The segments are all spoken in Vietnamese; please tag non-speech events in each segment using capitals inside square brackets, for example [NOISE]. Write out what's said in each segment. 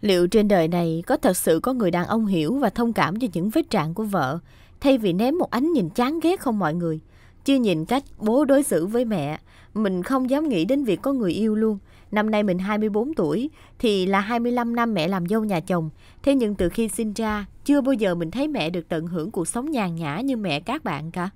Liệu trên đời này có thật sự có người đàn ông hiểu và thông cảm cho những vết trạng của vợ, thay vì ném một ánh nhìn chán ghét không mọi người? Chưa nhìn cách bố đối xử với mẹ, mình không dám nghĩ đến việc có người yêu luôn. Năm nay mình 24 tuổi thì là 25 năm mẹ làm dâu nhà chồng. Thế nhưng từ khi sinh ra, chưa bao giờ mình thấy mẹ được tận hưởng cuộc sống nhàn nhã như mẹ các bạn cả.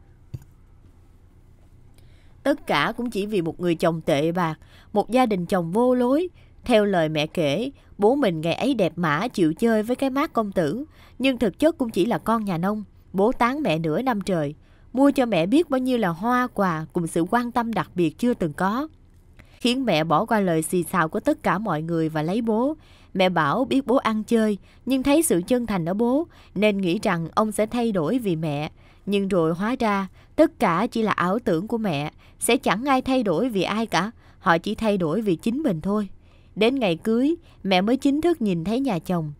Tất cả cũng chỉ vì một người chồng tệ bạc, một gia đình chồng vô lối, theo lời mẹ kể, bố mình ngày ấy đẹp mã chịu chơi với cái mát công tử, nhưng thực chất cũng chỉ là con nhà nông. Bố tán mẹ nửa năm trời, mua cho mẹ biết bao nhiêu là hoa quà cùng sự quan tâm đặc biệt chưa từng có. Khiến mẹ bỏ qua lời xì xào của tất cả mọi người và lấy bố. Mẹ bảo biết bố ăn chơi, nhưng thấy sự chân thành ở bố, nên nghĩ rằng ông sẽ thay đổi vì mẹ. Nhưng rồi hóa ra, tất cả chỉ là ảo tưởng của mẹ, sẽ chẳng ai thay đổi vì ai cả, họ chỉ thay đổi vì chính mình thôi. Đến ngày cưới, mẹ mới chính thức nhìn thấy nhà chồng.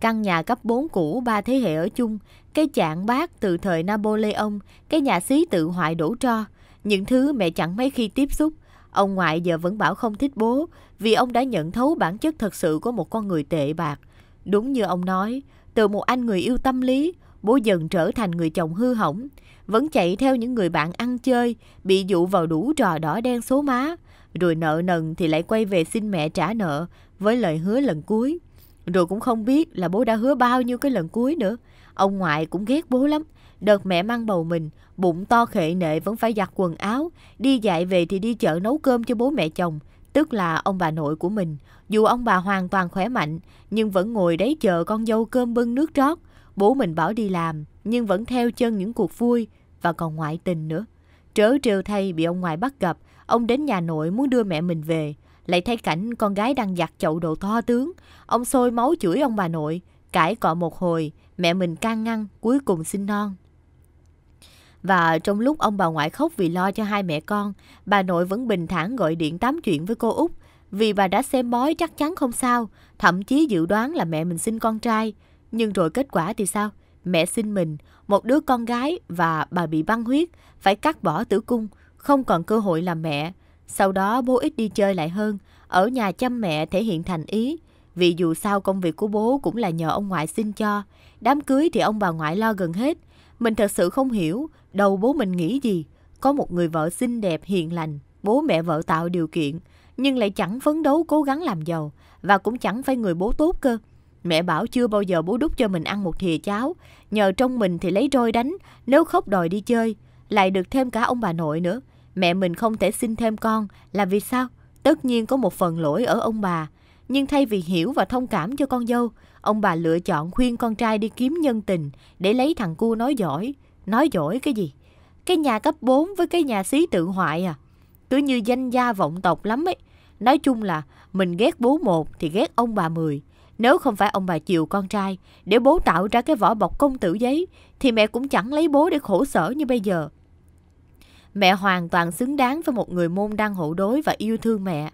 Căn nhà cấp 4 cũ ba thế hệ ở chung, cái chạng bát từ thời Napoleon, cái nhà xí tự hoại đổ tro, những thứ mẹ chẳng mấy khi tiếp xúc. Ông ngoại giờ vẫn bảo không thích bố vì ông đã nhận thấu bản chất thật sự của một con người tệ bạc. Đúng như ông nói, từ một anh người yêu tâm lý, bố dần trở thành người chồng hư hỏng, vẫn chạy theo những người bạn ăn chơi, bị dụ vào đủ trò đỏ đen số má. Rồi nợ nần thì lại quay về xin mẹ trả nợ với lời hứa lần cuối. Rồi cũng không biết là bố đã hứa bao nhiêu cái lần cuối nữa. Ông ngoại cũng ghét bố lắm. Đợt mẹ mang bầu mình, bụng to khệ nệ vẫn phải giặt quần áo. Đi dạy về thì đi chợ nấu cơm cho bố mẹ chồng, tức là ông bà nội của mình. Dù ông bà hoàn toàn khỏe mạnh, nhưng vẫn ngồi đấy chờ con dâu cơm bưng nước trót Bố mình bảo đi làm, nhưng vẫn theo chân những cuộc vui và còn ngoại tình nữa. Trớ trêu thay bị ông ngoại bắt gặp, ông đến nhà nội muốn đưa mẹ mình về. Lại thấy cảnh con gái đang giặt chậu đồ to tướng. Ông sôi máu chửi ông bà nội, cãi cọ một hồi, mẹ mình can ngăn, cuối cùng xin non. Và trong lúc ông bà ngoại khóc vì lo cho hai mẹ con, bà nội vẫn bình thản gọi điện tám chuyện với cô Út. Vì bà đã xem bói chắc chắn không sao, thậm chí dự đoán là mẹ mình sinh con trai. Nhưng rồi kết quả thì sao? mẹ sinh mình, một đứa con gái và bà bị băng huyết, phải cắt bỏ tử cung, không còn cơ hội làm mẹ. Sau đó bố ít đi chơi lại hơn, ở nhà chăm mẹ thể hiện thành ý. Vì dù sao công việc của bố cũng là nhờ ông ngoại xin cho, đám cưới thì ông bà ngoại lo gần hết. Mình thật sự không hiểu đầu bố mình nghĩ gì. Có một người vợ xinh đẹp hiền lành, bố mẹ vợ tạo điều kiện, nhưng lại chẳng phấn đấu cố gắng làm giàu và cũng chẳng phải người bố tốt cơ. Mẹ bảo chưa bao giờ bố đút cho mình ăn một thìa cháo, nhờ trong mình thì lấy roi đánh, nếu khóc đòi đi chơi, lại được thêm cả ông bà nội nữa. Mẹ mình không thể xin thêm con là vì sao? Tất nhiên có một phần lỗi ở ông bà, nhưng thay vì hiểu và thông cảm cho con dâu, ông bà lựa chọn khuyên con trai đi kiếm nhân tình để lấy thằng cu nói giỏi. Nói giỏi cái gì? Cái nhà cấp 4 với cái nhà xí tự hoại à? Cứ như danh gia vọng tộc lắm ấy. Nói chung là mình ghét bố một thì ghét ông bà mười. Nếu không phải ông bà chiều con trai để bố tạo ra cái vỏ bọc công tử giấy thì mẹ cũng chẳng lấy bố để khổ sở như bây giờ. Mẹ hoàn toàn xứng đáng với một người môn đang hộ đối và yêu thương mẹ.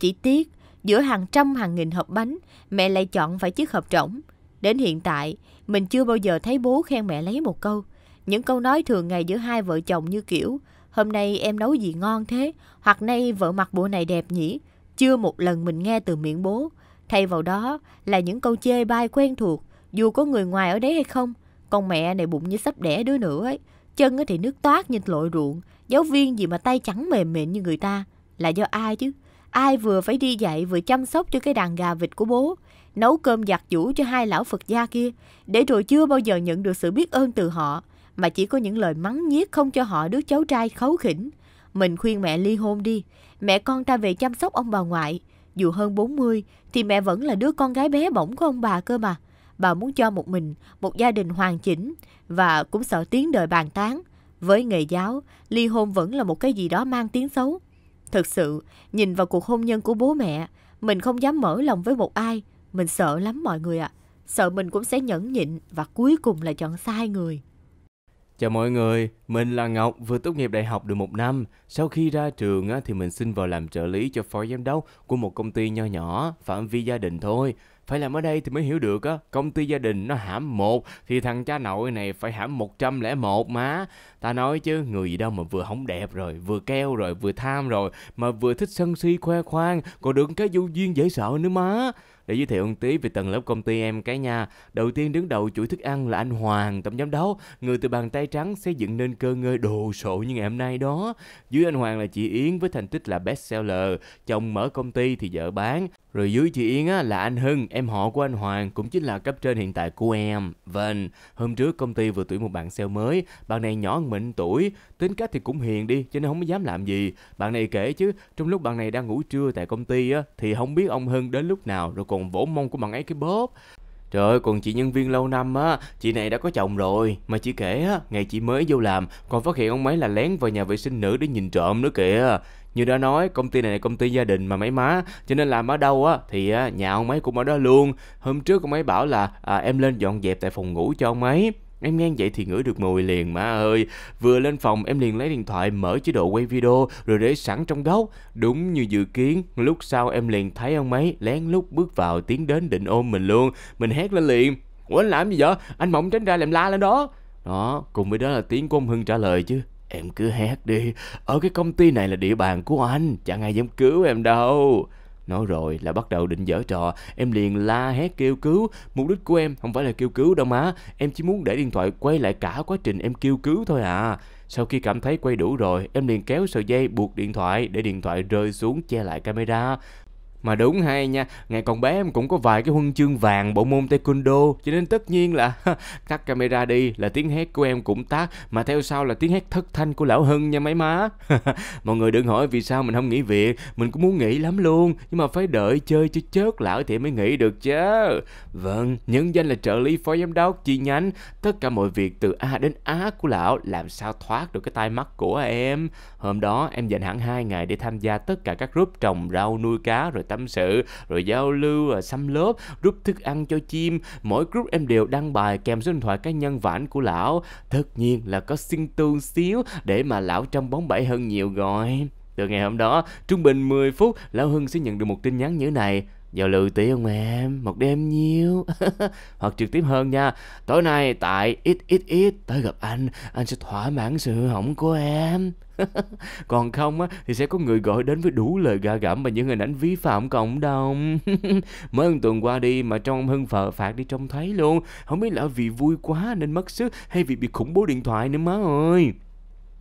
Chỉ tiếc, giữa hàng trăm hàng nghìn hộp bánh, mẹ lại chọn phải chiếc hộp trỏng. Đến hiện tại, mình chưa bao giờ thấy bố khen mẹ lấy một câu. Những câu nói thường ngày giữa hai vợ chồng như kiểu Hôm nay em nấu gì ngon thế? Hoặc nay vợ mặc bộ này đẹp nhỉ? Chưa một lần mình nghe từ miệng bố. Thay vào đó là những câu chê bai quen thuộc, dù có người ngoài ở đấy hay không. Con mẹ này bụng như sắp đẻ đứa nữa ấy. Chân thì nước toát như lội ruộng, giáo viên gì mà tay trắng mềm mịn như người ta. Là do ai chứ? Ai vừa phải đi dạy vừa chăm sóc cho cái đàn gà vịt của bố, nấu cơm giặt giũ cho hai lão Phật gia kia, để rồi chưa bao giờ nhận được sự biết ơn từ họ, mà chỉ có những lời mắng nhiếc không cho họ đứa cháu trai khấu khỉnh. Mình khuyên mẹ ly hôn đi, mẹ con ta về chăm sóc ông bà ngoại, dù hơn 40 thì mẹ vẫn là đứa con gái bé bỏng của ông bà cơ mà. Bà muốn cho một mình, một gia đình hoàn chỉnh và cũng sợ tiếng đời bàn tán. Với nghề giáo, ly hôn vẫn là một cái gì đó mang tiếng xấu. Thực sự, nhìn vào cuộc hôn nhân của bố mẹ, mình không dám mở lòng với một ai. Mình sợ lắm mọi người ạ. À. Sợ mình cũng sẽ nhẫn nhịn và cuối cùng là chọn sai người. Chào mọi người, mình là Ngọc, vừa tốt nghiệp đại học được một năm. Sau khi ra trường thì mình xin vào làm trợ lý cho phó giám đốc của một công ty nho nhỏ, phạm vi gia đình thôi. Phải làm ở đây thì mới hiểu được á, công ty gia đình nó hãm một thì thằng cha nội này phải hãm 101 má. Ta nói chứ, người gì đâu mà vừa không đẹp rồi, vừa keo rồi, vừa tham rồi, mà vừa thích sân si khoe khoang, còn được cái du duyên dễ sợ nữa má để giới thiệu ông tí về tầng lớp công ty em cái nha. Đầu tiên đứng đầu chuỗi thức ăn là anh Hoàng, tổng giám đốc, người từ bàn tay trắng xây dựng nên cơ ngơi đồ sộ như ngày hôm nay đó. Dưới anh Hoàng là chị Yến với thành tích là best seller, chồng mở công ty thì vợ bán. Rồi dưới chị Yến á, là anh Hưng, em họ của anh Hoàng, cũng chính là cấp trên hiện tại của em. Vâng, hôm trước công ty vừa tuyển một bạn sale mới, bạn này nhỏ hơn mình tuổi, tính cách thì cũng hiền đi, cho nên không dám làm gì. Bạn này kể chứ, trong lúc bạn này đang ngủ trưa tại công ty á, thì không biết ông Hưng đến lúc nào rồi còn vỗ mông của bằng ấy cái bóp Trời ơi, còn chị nhân viên lâu năm á, chị này đã có chồng rồi. Mà chị kể á, ngày chị mới vô làm, còn phát hiện ông ấy là lén vào nhà vệ sinh nữ để nhìn trộm nữa kìa. Như đã nói, công ty này là công ty gia đình mà mấy má, cho nên làm ở đâu á, thì nhà ông ấy cũng ở đó luôn. Hôm trước ông ấy bảo là à, em lên dọn dẹp tại phòng ngủ cho ông ấy. Em nghe vậy thì ngửi được mùi liền má ơi. Vừa lên phòng em liền lấy điện thoại mở chế độ quay video rồi để sẵn trong góc. Đúng như dự kiến, lúc sau em liền thấy ông ấy lén lút bước vào tiến đến định ôm mình luôn. Mình hét lên liền. Ủa anh làm gì vậy? Anh mộng tránh ra làm la lên đó. Đó, cùng với đó là tiếng của ông Hưng trả lời chứ. Em cứ hét đi, ở cái công ty này là địa bàn của anh, chẳng ai dám cứu em đâu. Nói rồi là bắt đầu định dở trò, em liền la hét kêu cứu. Mục đích của em không phải là kêu cứu đâu má, em chỉ muốn để điện thoại quay lại cả quá trình em kêu cứu thôi à. Sau khi cảm thấy quay đủ rồi, em liền kéo sợi dây buộc điện thoại để điện thoại rơi xuống che lại camera mà đúng hay nha ngày còn bé em cũng có vài cái huân chương vàng bộ môn taekwondo cho nên tất nhiên là [LAUGHS] tắt camera đi là tiếng hét của em cũng tắt mà theo sau là tiếng hét thất thanh của lão hưng nha mấy má [LAUGHS] mọi người đừng hỏi vì sao mình không nghỉ việc mình cũng muốn nghỉ lắm luôn nhưng mà phải đợi chơi cho chớt lão thì mới nghỉ được chứ vâng nhân danh là trợ lý phó giám đốc chi nhánh tất cả mọi việc từ a đến á của lão làm sao thoát được cái tai mắt của em hôm đó em dành hẳn hai ngày để tham gia tất cả các group trồng rau nuôi cá rồi tâm sự rồi giao lưu à, xăm lớp rút thức ăn cho chim mỗi group em đều đăng bài kèm số điện thoại cá nhân và ảnh của lão tất nhiên là có xin tương xíu để mà lão trong bóng bẫy hơn nhiều rồi từ ngày hôm đó trung bình 10 phút lão hưng sẽ nhận được một tin nhắn như này Giao lưu tí không em? Một đêm nhiêu? [LAUGHS] Hoặc trực tiếp hơn nha. Tối nay tại ít ít ít tới gặp anh, anh sẽ thỏa mãn sự hư hỏng của em. [LAUGHS] còn không á thì sẽ có người gọi đến với đủ lời gạ gẫm và những hình ảnh vi phạm cộng đồng [LAUGHS] mới hơn tuần qua đi mà trong hưng phờ phạt đi trông thấy luôn không biết là vì vui quá nên mất sức hay vì bị khủng bố điện thoại nữa má ơi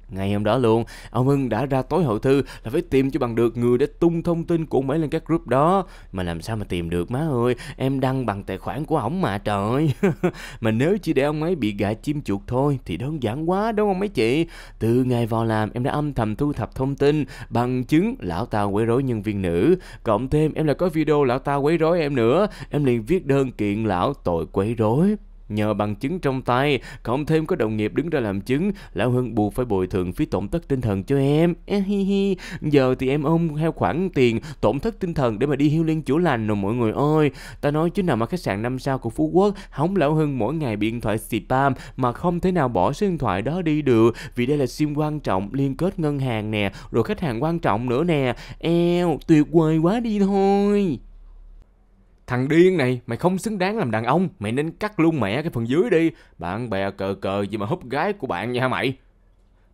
Ngày hôm đó luôn, ông Hưng đã ra tối hậu thư là phải tìm cho bằng được người để tung thông tin của ông ấy lên các group đó. Mà làm sao mà tìm được má ơi, em đăng bằng tài khoản của ổng mà trời. [LAUGHS] mà nếu chỉ để ông ấy bị gạ chim chuột thôi thì đơn giản quá đúng không mấy chị? Từ ngày vào làm em đã âm thầm thu thập thông tin, bằng chứng lão ta quấy rối nhân viên nữ. Cộng thêm em là có video lão ta quấy rối em nữa, em liền viết đơn kiện lão tội quấy rối. Nhờ bằng chứng trong tay, cộng thêm có đồng nghiệp đứng ra làm chứng, Lão Hưng buộc phải bồi thường phí tổn thất tinh thần cho em. E hi hi. Giờ thì em ôm theo khoản tiền tổn thất tinh thần để mà đi hiếu liên chủ lành rồi mọi người ơi. Ta nói chứ nào mà khách sạn năm sao của Phú Quốc, hóng Lão Hưng mỗi ngày điện thoại spam mà không thể nào bỏ số điện thoại đó đi được vì đây là sim quan trọng liên kết ngân hàng nè, rồi khách hàng quan trọng nữa nè. Eo, tuyệt vời quá đi thôi. Thằng điên này, mày không xứng đáng làm đàn ông, mày nên cắt luôn mẹ cái phần dưới đi. Bạn bè cờ cờ gì mà húp gái của bạn nha mày.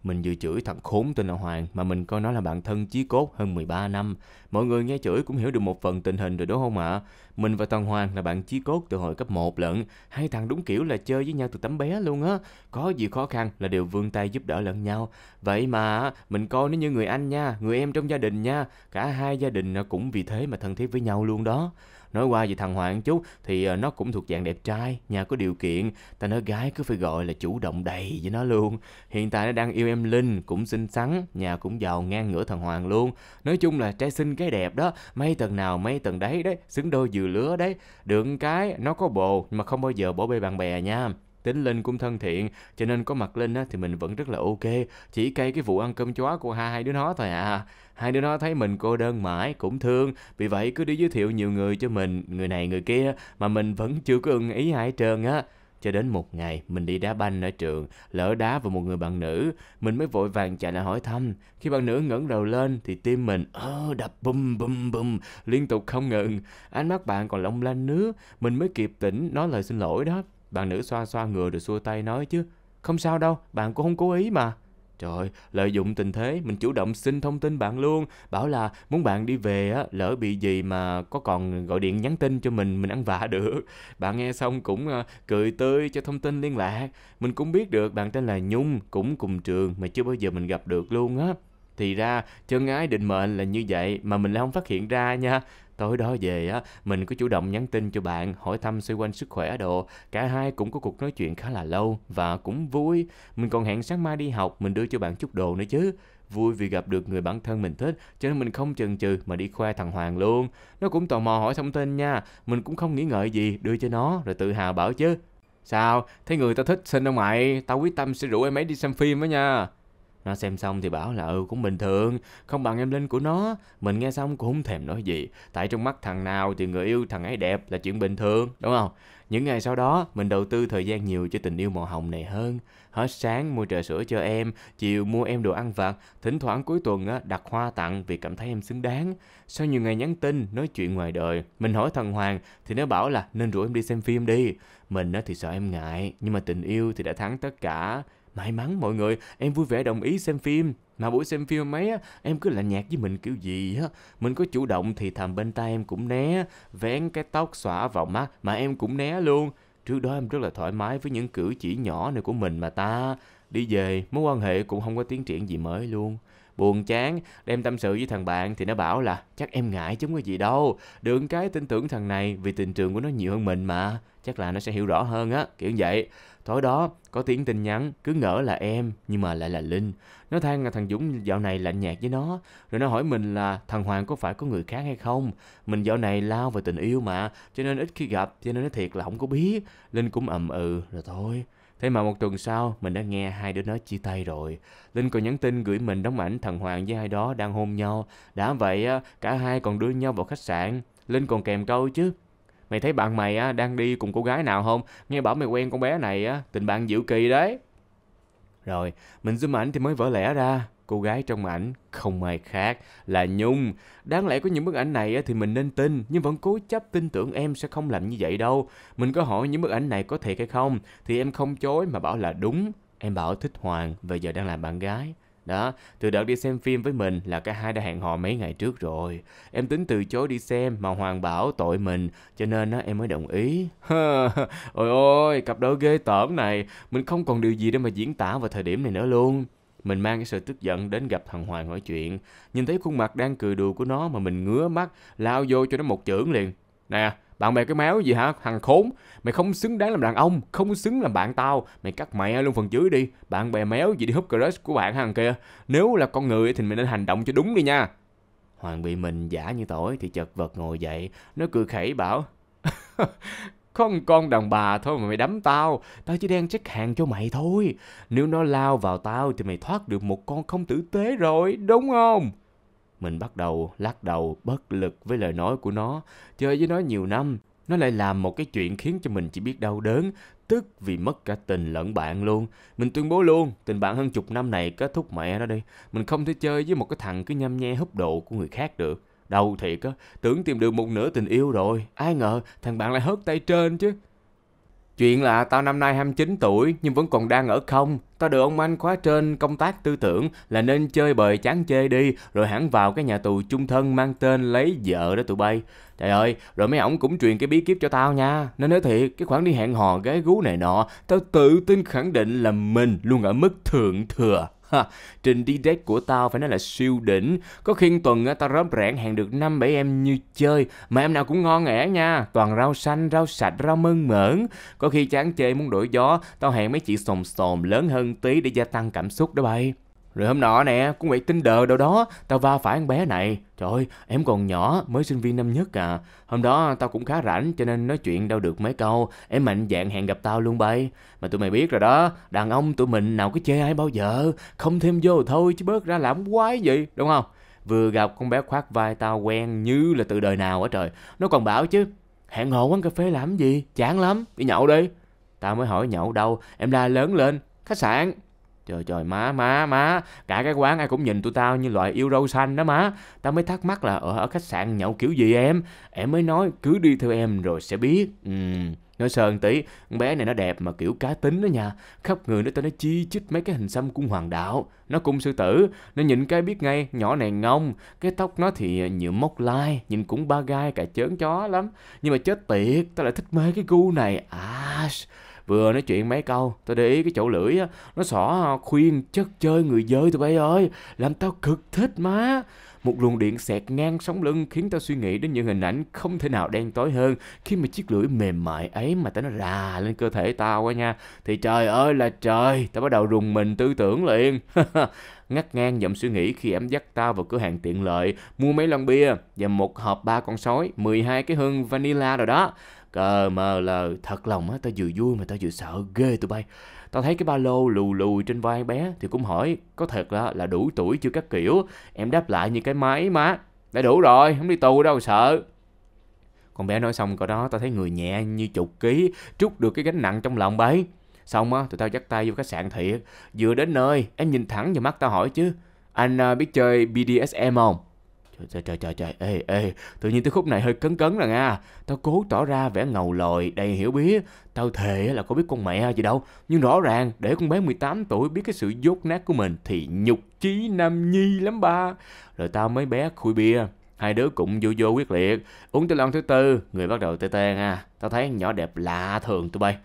Mình vừa chửi thằng khốn tên là Hoàng mà mình coi nó là bạn thân chí cốt hơn 13 năm. Mọi người nghe chửi cũng hiểu được một phần tình hình rồi đúng không ạ? À? Mình và thằng Hoàng là bạn chí cốt từ hồi cấp 1 lận. Hai thằng đúng kiểu là chơi với nhau từ tấm bé luôn á. Có gì khó khăn là đều vươn tay giúp đỡ lẫn nhau. Vậy mà mình coi nó như người anh nha, người em trong gia đình nha. Cả hai gia đình cũng vì thế mà thân thiết với nhau luôn đó nói qua về thằng hoàng chút thì ờ, nó cũng thuộc dạng đẹp trai nhà có điều kiện ta nói gái cứ phải gọi là chủ động đầy với nó luôn hiện tại nó đang yêu em linh cũng xinh xắn nhà cũng giàu ngang ngửa thằng hoàng luôn nói chung là trai xinh cái đẹp đó mấy tầng nào mấy tầng đấy đấy xứng đôi vừa lứa đấy được cái nó có bồ mà không bao giờ bỏ bê bạn bè nha tính linh cũng thân thiện cho nên có mặt linh á, thì mình vẫn rất là ok chỉ cay cái vụ ăn cơm chó của hai đứa nó thôi à Hai đứa nó thấy mình cô đơn mãi cũng thương, vì vậy cứ đi giới thiệu nhiều người cho mình, người này người kia mà mình vẫn chưa có ưng ý ai trơn á. Cho đến một ngày, mình đi đá banh ở trường, lỡ đá vào một người bạn nữ, mình mới vội vàng chạy lại hỏi thăm. Khi bạn nữ ngẩng đầu lên thì tim mình ơ ờ, đập bùm bùm bùm liên tục không ngừng. Ánh mắt bạn còn long lanh nữa, mình mới kịp tỉnh nói lời xin lỗi đó. Bạn nữ xoa xoa ngừa rồi xua tay nói chứ, không sao đâu, bạn cũng không cố ý mà. Trời ơi, lợi dụng tình thế, mình chủ động xin thông tin bạn luôn, bảo là muốn bạn đi về á, lỡ bị gì mà có còn gọi điện nhắn tin cho mình, mình ăn vạ được. Bạn nghe xong cũng ờ, cười tươi cho thông tin liên lạc. Mình cũng biết được bạn tên là Nhung, cũng cùng trường mà chưa bao giờ mình gặp được luôn á. Thì ra, chân ái định mệnh là như vậy mà mình lại không phát hiện ra nha tối đó về á mình có chủ động nhắn tin cho bạn hỏi thăm xoay quanh sức khỏe đồ cả hai cũng có cuộc nói chuyện khá là lâu và cũng vui mình còn hẹn sáng mai đi học mình đưa cho bạn chút đồ nữa chứ vui vì gặp được người bản thân mình thích cho nên mình không chần chừ mà đi khoe thằng Hoàng luôn. Nó cũng tò mò hỏi thông tin nha, mình cũng không nghĩ ngợi gì đưa cho nó rồi tự hào bảo chứ. Sao, thấy người ta thích xin đâu mày, tao quyết tâm sẽ rủ em ấy đi xem phim đó nha. Nó xem xong thì bảo là ừ cũng bình thường, không bằng em Linh của nó. Mình nghe xong cũng không thèm nói gì. Tại trong mắt thằng nào thì người yêu thằng ấy đẹp là chuyện bình thường, đúng không? Những ngày sau đó, mình đầu tư thời gian nhiều cho tình yêu màu hồng này hơn. Hết sáng mua trà sữa cho em, chiều mua em đồ ăn vặt, thỉnh thoảng cuối tuần đặt hoa tặng vì cảm thấy em xứng đáng. Sau nhiều ngày nhắn tin, nói chuyện ngoài đời, mình hỏi thằng Hoàng thì nó bảo là nên rủ em đi xem phim đi. Mình thì sợ em ngại, nhưng mà tình yêu thì đã thắng tất cả. May mắn mọi người, em vui vẻ đồng ý xem phim. Mà buổi xem phim mấy á, em cứ lạnh nhạt với mình kiểu gì á. Mình có chủ động thì thầm bên tai em cũng né, vén cái tóc xõa vào mắt mà em cũng né luôn. Trước đó em rất là thoải mái với những cử chỉ nhỏ này của mình mà ta. Đi về, mối quan hệ cũng không có tiến triển gì mới luôn buồn chán đem tâm sự với thằng bạn thì nó bảo là chắc em ngại chứ không có gì đâu đừng cái tin tưởng thằng này vì tình trường của nó nhiều hơn mình mà chắc là nó sẽ hiểu rõ hơn á kiểu vậy tối đó có tiếng tin nhắn cứ ngỡ là em nhưng mà lại là linh nó than là thằng dũng dạo này lạnh nhạt với nó rồi nó hỏi mình là thằng hoàng có phải có người khác hay không mình dạo này lao vào tình yêu mà cho nên ít khi gặp cho nên nó thiệt là không có biết linh cũng ậm ừ rồi thôi Thế mà một tuần sau, mình đã nghe hai đứa nó chia tay rồi. Linh còn nhắn tin gửi mình đóng ảnh thằng Hoàng với hai đó đang hôn nhau. Đã vậy, cả hai còn đưa nhau vào khách sạn. Linh còn kèm câu chứ. Mày thấy bạn mày á, đang đi cùng cô gái nào không? Nghe bảo mày quen con bé này, tình bạn dịu kỳ đấy. Rồi, mình zoom ảnh thì mới vỡ lẽ ra cô gái trong ảnh không ai khác là Nhung. Đáng lẽ có những bức ảnh này thì mình nên tin, nhưng vẫn cố chấp tin tưởng em sẽ không làm như vậy đâu. Mình có hỏi những bức ảnh này có thiệt hay không, thì em không chối mà bảo là đúng. Em bảo thích Hoàng và giờ đang làm bạn gái. Đó, từ đợt đi xem phim với mình là cả hai đã hẹn hò mấy ngày trước rồi. Em tính từ chối đi xem mà Hoàng bảo tội mình, cho nên á, em mới đồng ý. [LAUGHS] ôi ôi, cặp đôi ghê tởm này, mình không còn điều gì để mà diễn tả vào thời điểm này nữa luôn. Mình mang cái sự tức giận đến gặp thằng Hoàng hỏi chuyện. Nhìn thấy khuôn mặt đang cười đùa của nó mà mình ngứa mắt, lao vô cho nó một chưởng liền. Nè, bạn bè cái máu gì hả? Thằng khốn, mày không xứng đáng làm đàn ông, không xứng làm bạn tao. Mày cắt mẹ luôn phần dưới đi. Bạn bè méo gì đi húp crush của bạn thằng kia. Nếu là con người thì mày nên hành động cho đúng đi nha. Hoàng bị mình giả như tội thì chật vật ngồi dậy, nó cười khẩy bảo [LAUGHS] Có một con đàn bà thôi mà mày đấm tao Tao chỉ đang check hàng cho mày thôi Nếu nó lao vào tao thì mày thoát được một con không tử tế rồi Đúng không? Mình bắt đầu lắc đầu bất lực với lời nói của nó Chơi với nó nhiều năm Nó lại làm một cái chuyện khiến cho mình chỉ biết đau đớn Tức vì mất cả tình lẫn bạn luôn Mình tuyên bố luôn Tình bạn hơn chục năm này kết thúc mẹ nó đi Mình không thể chơi với một cái thằng cứ nhăm nhe húp độ của người khác được đâu thiệt á, tưởng tìm được một nửa tình yêu rồi. Ai ngờ thằng bạn lại hớt tay trên chứ. Chuyện là tao năm nay 29 tuổi nhưng vẫn còn đang ở không. Tao được ông anh khóa trên công tác tư tưởng là nên chơi bời chán chê đi rồi hẳn vào cái nhà tù chung thân mang tên lấy vợ đó tụi bay. Trời ơi, rồi mấy ổng cũng truyền cái bí kíp cho tao nha. Nên nói thiệt, cái khoản đi hẹn hò gái gú này nọ, tao tự tin khẳng định là mình luôn ở mức thượng thừa. Ha, trình đi date của tao phải nói là siêu đỉnh. Có khiên tuần tao rớm rẽn hẹn được 5 7 em như chơi, mà em nào cũng ngon nghẻ nha, toàn rau xanh, rau sạch, rau mơn mởn. Có khi chán chê muốn đổi gió, tao hẹn mấy chị sồn sồn lớn hơn tí để gia tăng cảm xúc đó bay. Rồi hôm nọ nè, cũng bị tin đờ đâu đó, tao va phải con bé này. Trời ơi, em còn nhỏ, mới sinh viên năm nhất à. Hôm đó tao cũng khá rảnh cho nên nói chuyện đâu được mấy câu. Em mạnh dạng hẹn gặp tao luôn bay. Mà tụi mày biết rồi đó, đàn ông tụi mình nào có chê ai bao giờ. Không thêm vô thôi chứ bớt ra làm quái gì, đúng không? Vừa gặp con bé khoác vai tao quen như là từ đời nào á trời. Nó còn bảo chứ, hẹn hò quán cà phê làm gì, chán lắm, đi nhậu đi. Tao mới hỏi nhậu đâu, em la lớn lên, khách sạn Trời trời má má má Cả cái quán ai cũng nhìn tụi tao như loại yêu râu xanh đó má Tao mới thắc mắc là ở, ờ, ở khách sạn nhậu kiểu gì em Em mới nói cứ đi theo em rồi sẽ biết ừ. Nói sơn tí Con bé này nó đẹp mà kiểu cá tính đó nha Khắp người nó tao nó chi chít mấy cái hình xăm cung hoàng đạo Nó cung sư tử Nó nhìn cái biết ngay nhỏ này ngông Cái tóc nó thì nhựa mốc lai Nhìn cũng ba gai cả chớn chó lắm Nhưng mà chết tiệt Tao lại thích mê cái gu này À vừa nói chuyện mấy câu tao để ý cái chỗ lưỡi á nó xỏ à, khuyên chất chơi người dơi tụi bay ơi làm tao cực thích má một luồng điện xẹt ngang sống lưng khiến tao suy nghĩ đến những hình ảnh không thể nào đen tối hơn khi mà chiếc lưỡi mềm mại ấy mà tao nó rà lên cơ thể tao quá nha thì trời ơi là trời tao bắt đầu rùng mình tư tưởng liền [LAUGHS] ngắt ngang dòng suy nghĩ khi em dắt tao vào cửa hàng tiện lợi mua mấy lon bia và một hộp ba con sói 12 cái hương vanilla rồi đó Cờ mờ lờ, thật lòng á, tao vừa vui mà tao vừa sợ ghê tụi bay. Tao thấy cái ba lô lù lù trên vai bé thì cũng hỏi có thật là, là đủ tuổi chưa các kiểu. Em đáp lại như cái máy má Đã đủ rồi, không đi tù đâu sợ. Con bé nói xong cỡ đó tao thấy người nhẹ như chục ký, trút được cái gánh nặng trong lòng bay. Xong á, tụi tao dắt tay vô khách sạn thiệt. Vừa đến nơi, em nhìn thẳng vào mắt tao hỏi chứ. Anh à, biết chơi BDSM không? Trời, trời trời trời ê ê tự nhiên tới khúc này hơi cấn cấn rồi nha tao cố tỏ ra vẻ ngầu lòi đầy hiểu biết tao thề là có biết con mẹ gì đâu nhưng rõ ràng để con bé 18 tuổi biết cái sự dốt nát của mình thì nhục chí nam nhi lắm ba rồi tao mới bé khui bia hai đứa cũng vô vô quyết liệt uống tới lon thứ tư người bắt đầu tê tê nha tao thấy nhỏ đẹp lạ thường tụi bay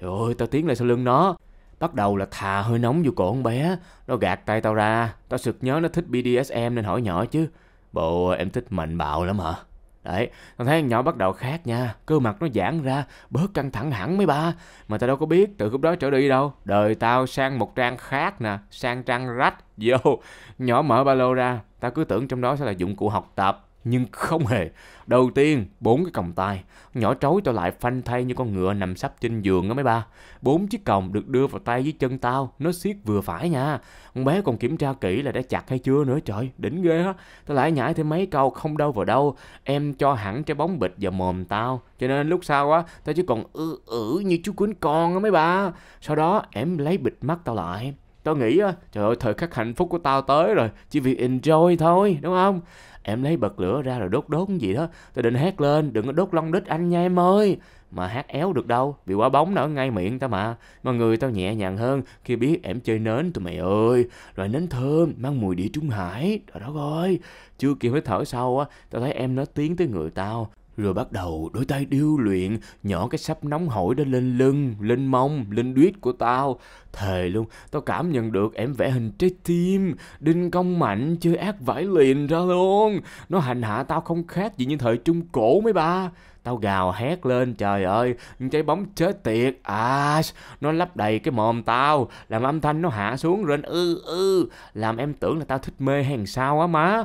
trời ơi tao tiến lại sau lưng nó Bắt đầu là thà hơi nóng vô cổ con bé Nó gạt tay tao ra Tao sực nhớ nó thích BDSM nên hỏi nhỏ chứ Bộ ờ, em thích mạnh bạo lắm hả? Đấy, con thấy nhỏ bắt đầu khác nha Cơ mặt nó giãn ra, bớt căng thẳng hẳn mấy ba Mà tao đâu có biết từ lúc đó trở đi đâu Đời tao sang một trang khác nè Sang trang rách Vô, [LAUGHS] nhỏ mở ba lô ra Tao cứ tưởng trong đó sẽ là dụng cụ học tập nhưng không hề. Đầu tiên, bốn cái còng tay, nhỏ trói tao lại phanh thay như con ngựa nằm sắp trên giường á mấy ba. Bốn chiếc còng được đưa vào tay với chân tao, nó siết vừa phải nha. Con bé còn kiểm tra kỹ là đã chặt hay chưa nữa trời, đỉnh ghê á. Tao lại nhảy thêm mấy câu không đâu vào đâu, em cho hẳn trái bóng bịch vào mồm tao. Cho nên lúc sau á, tao chỉ còn ư ử như chú cuốn con á mấy ba. Sau đó em lấy bịch mắt tao lại. Tao nghĩ á, trời ơi thời khắc hạnh phúc của tao tới rồi, chỉ vì enjoy thôi, đúng không? em lấy bật lửa ra rồi đốt đốt cái gì đó tôi định hét lên đừng có đốt long đít anh nha em ơi mà hát éo được đâu bị quả bóng nó ngay miệng tao mà mà người tao nhẹ nhàng hơn khi biết em chơi nến tụi mày ơi loại nến thơm mang mùi địa trung hải rồi đó coi chưa kịp hít thở sâu á tao thấy em nói tiếng tới người tao rồi bắt đầu đôi tay điêu luyện nhỏ cái sắp nóng hổi đó lên lưng lên mông lên đuýt của tao thề luôn tao cảm nhận được em vẽ hình trái tim đinh công mạnh chơi ác vải liền ra luôn nó hành hạ tao không khác gì như thời trung cổ mấy ba tao gào hét lên trời ơi trái bóng chết tiệt à nó lấp đầy cái mồm tao làm âm thanh nó hạ xuống rồi ư ư làm em tưởng là tao thích mê hàng sao á má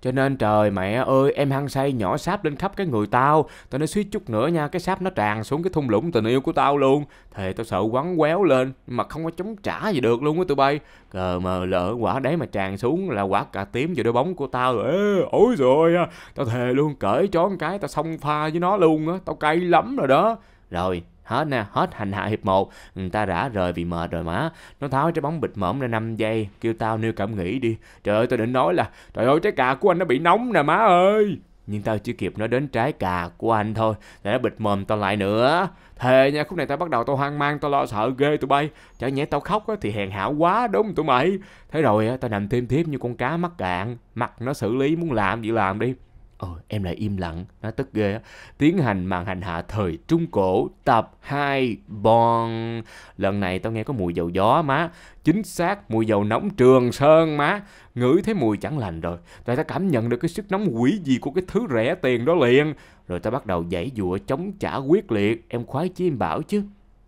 cho nên trời mẹ ơi em hăng say nhỏ sáp lên khắp cái người tao Tao nói suýt chút nữa nha cái sáp nó tràn xuống cái thung lũng tình yêu của tao luôn Thề tao sợ quắn quéo lên mà không có chống trả gì được luôn á tụi bay Cờ mờ lỡ quả đấy mà tràn xuống là quả cà tím vào đôi bóng của tao rồi Ê, Ôi rồi à. Tao thề luôn cởi trón cái tao xông pha với nó luôn á Tao cay lắm rồi đó Rồi hết nè hết hành hạ hiệp 1 người ừ, ta đã rời vì mệt rồi má, nó tháo trái bóng bịt mỏm ra 5 giây kêu tao nêu cảm nghĩ đi trời ơi tôi định nói là trời ơi trái cà của anh nó bị nóng nè má ơi nhưng tao chưa kịp nói đến trái cà của anh thôi là nó bịt mồm tao lại nữa thề nha khúc này tao bắt đầu tao hoang mang tao lo sợ ghê tụi bay chả nhẽ tao khóc á, thì hèn hạ quá đúng tụi mày thế rồi á, tao nằm thêm thiếp như con cá mắc cạn mặt nó xử lý muốn làm gì làm đi Ờ, em lại im lặng, nó tức ghê á. Tiến hành màn hành hạ thời Trung Cổ tập 2 Bon. Lần này tao nghe có mùi dầu gió má, chính xác mùi dầu nóng trường sơn má. Ngửi thấy mùi chẳng lành rồi, tại tao cảm nhận được cái sức nóng quỷ gì của cái thứ rẻ tiền đó liền. Rồi tao bắt đầu giãy dụa chống trả quyết liệt, em khoái chi em bảo chứ.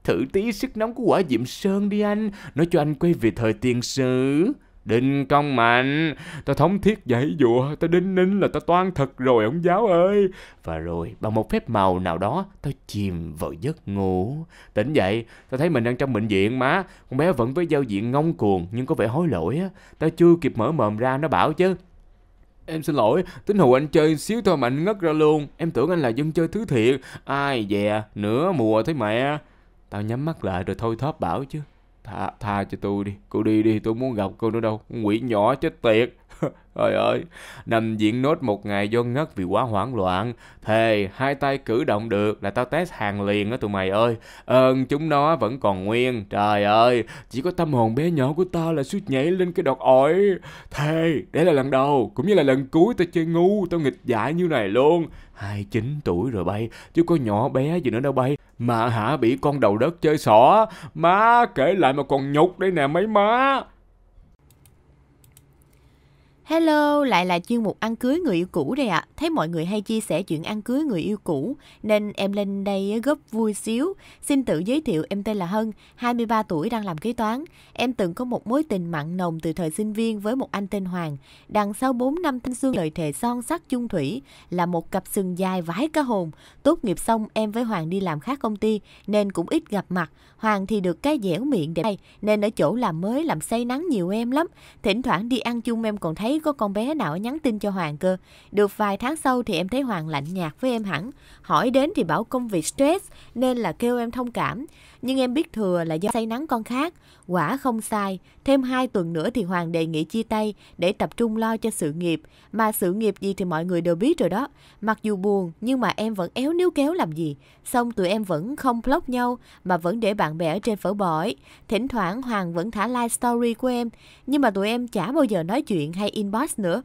Thử tí sức nóng của quả diệm sơn đi anh, nói cho anh quay về thời tiền sử. Đinh Công Mạnh, tao thống thiết giải dụa, tao đinh ninh là tao toan thật rồi ông giáo ơi. Và rồi, bằng một phép màu nào đó, tao chìm vào giấc ngủ. Tỉnh dậy, tao thấy mình đang trong bệnh viện má, con bé vẫn với giao diện ngông cuồng nhưng có vẻ hối lỗi á. Tao chưa kịp mở mồm ra, nó bảo chứ. Em xin lỗi, tính hiệu anh chơi xíu thôi mà anh ngất ra luôn. Em tưởng anh là dân chơi thứ thiệt. Ai dè, nửa mùa thế mẹ. Tao nhắm mắt lại rồi thôi thóp bảo chứ tha, tha cho tôi đi cô đi đi tôi muốn gặp cô nữa đâu quỷ nhỏ chết tiệt [LAUGHS] Trời ơi, nằm diễn nốt một ngày do ngất vì quá hoảng loạn. Thề, hai tay cử động được là tao test hàng liền á tụi mày ơi. Ơn chúng nó vẫn còn nguyên. Trời ơi, chỉ có tâm hồn bé nhỏ của tao là suýt nhảy lên cái đọt ỏi. Thề, đây là lần đầu, cũng như là lần cuối tao chơi ngu, tao nghịch dại như này luôn. hai chín tuổi rồi bay, chứ có nhỏ bé gì nữa đâu bay. Mà hả bị con đầu đất chơi xỏ Má kể lại mà còn nhục đây nè mấy má Hello, lại là chuyên mục ăn cưới người yêu cũ đây ạ. À. Thấy mọi người hay chia sẻ chuyện ăn cưới người yêu cũ nên em lên đây góp vui xíu. Xin tự giới thiệu em tên là Hân, 23 tuổi đang làm kế toán. Em từng có một mối tình mặn nồng từ thời sinh viên với một anh tên Hoàng. Đằng sau 4 năm thanh xuân lời thề son sắc chung thủy là một cặp sừng dài vái cá hồn. Tốt nghiệp xong em với Hoàng đi làm khác công ty nên cũng ít gặp mặt. Hoàng thì được cái dẻo miệng đẹp nên ở chỗ làm mới làm say nắng nhiều em lắm. Thỉnh thoảng đi ăn chung em còn thấy có con bé nào nhắn tin cho Hoàng cơ. Được vài tháng sau thì em thấy Hoàng lạnh nhạt với em hẳn. Hỏi đến thì bảo công việc stress nên là kêu em thông cảm nhưng em biết thừa là do say nắng con khác. Quả không sai, thêm hai tuần nữa thì Hoàng đề nghị chia tay để tập trung lo cho sự nghiệp. Mà sự nghiệp gì thì mọi người đều biết rồi đó. Mặc dù buồn nhưng mà em vẫn éo níu kéo làm gì. Xong tụi em vẫn không block nhau mà vẫn để bạn bè ở trên phở bỏi. Thỉnh thoảng Hoàng vẫn thả like story của em nhưng mà tụi em chả bao giờ nói chuyện hay inbox nữa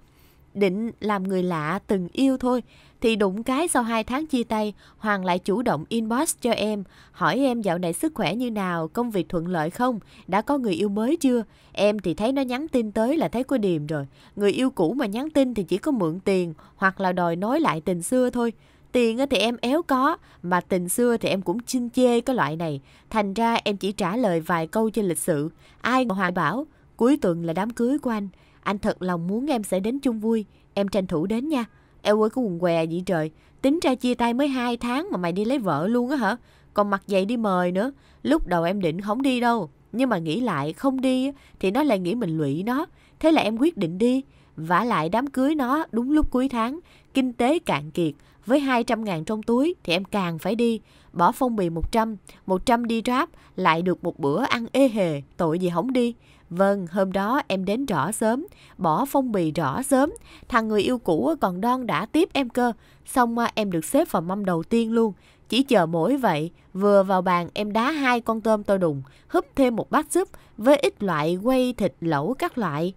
định làm người lạ từng yêu thôi thì đụng cái sau 2 tháng chia tay, Hoàng lại chủ động inbox cho em, hỏi em dạo này sức khỏe như nào, công việc thuận lợi không, đã có người yêu mới chưa? Em thì thấy nó nhắn tin tới là thấy có điềm rồi. Người yêu cũ mà nhắn tin thì chỉ có mượn tiền hoặc là đòi nói lại tình xưa thôi. Tiền thì em éo có, mà tình xưa thì em cũng chinh chê cái loại này. Thành ra em chỉ trả lời vài câu trên lịch sự. Ai mà Hoàng bảo, cuối tuần là đám cưới của anh, anh thật lòng muốn em sẽ đến chung vui. Em tranh thủ đến nha. Eo ơi có quần què vậy trời. Tính ra chia tay mới hai tháng mà mày đi lấy vợ luôn á hả? Còn mặc dày đi mời nữa. Lúc đầu em định không đi đâu. Nhưng mà nghĩ lại không đi thì nó lại nghĩ mình lụy nó. Thế là em quyết định đi. Vả lại đám cưới nó đúng lúc cuối tháng. Kinh tế cạn kiệt. Với 200 ngàn trong túi thì em càng phải đi. Bỏ phong bì 100, 100 đi ráp, lại được một bữa ăn ê hề, tội gì không đi. Vâng, hôm đó em đến rõ sớm, bỏ phong bì rõ sớm. Thằng người yêu cũ còn đon đã tiếp em cơ. Xong à, em được xếp vào mâm đầu tiên luôn. Chỉ chờ mỗi vậy, vừa vào bàn em đá hai con tôm tôi đùng, húp thêm một bát súp với ít loại quay thịt lẩu các loại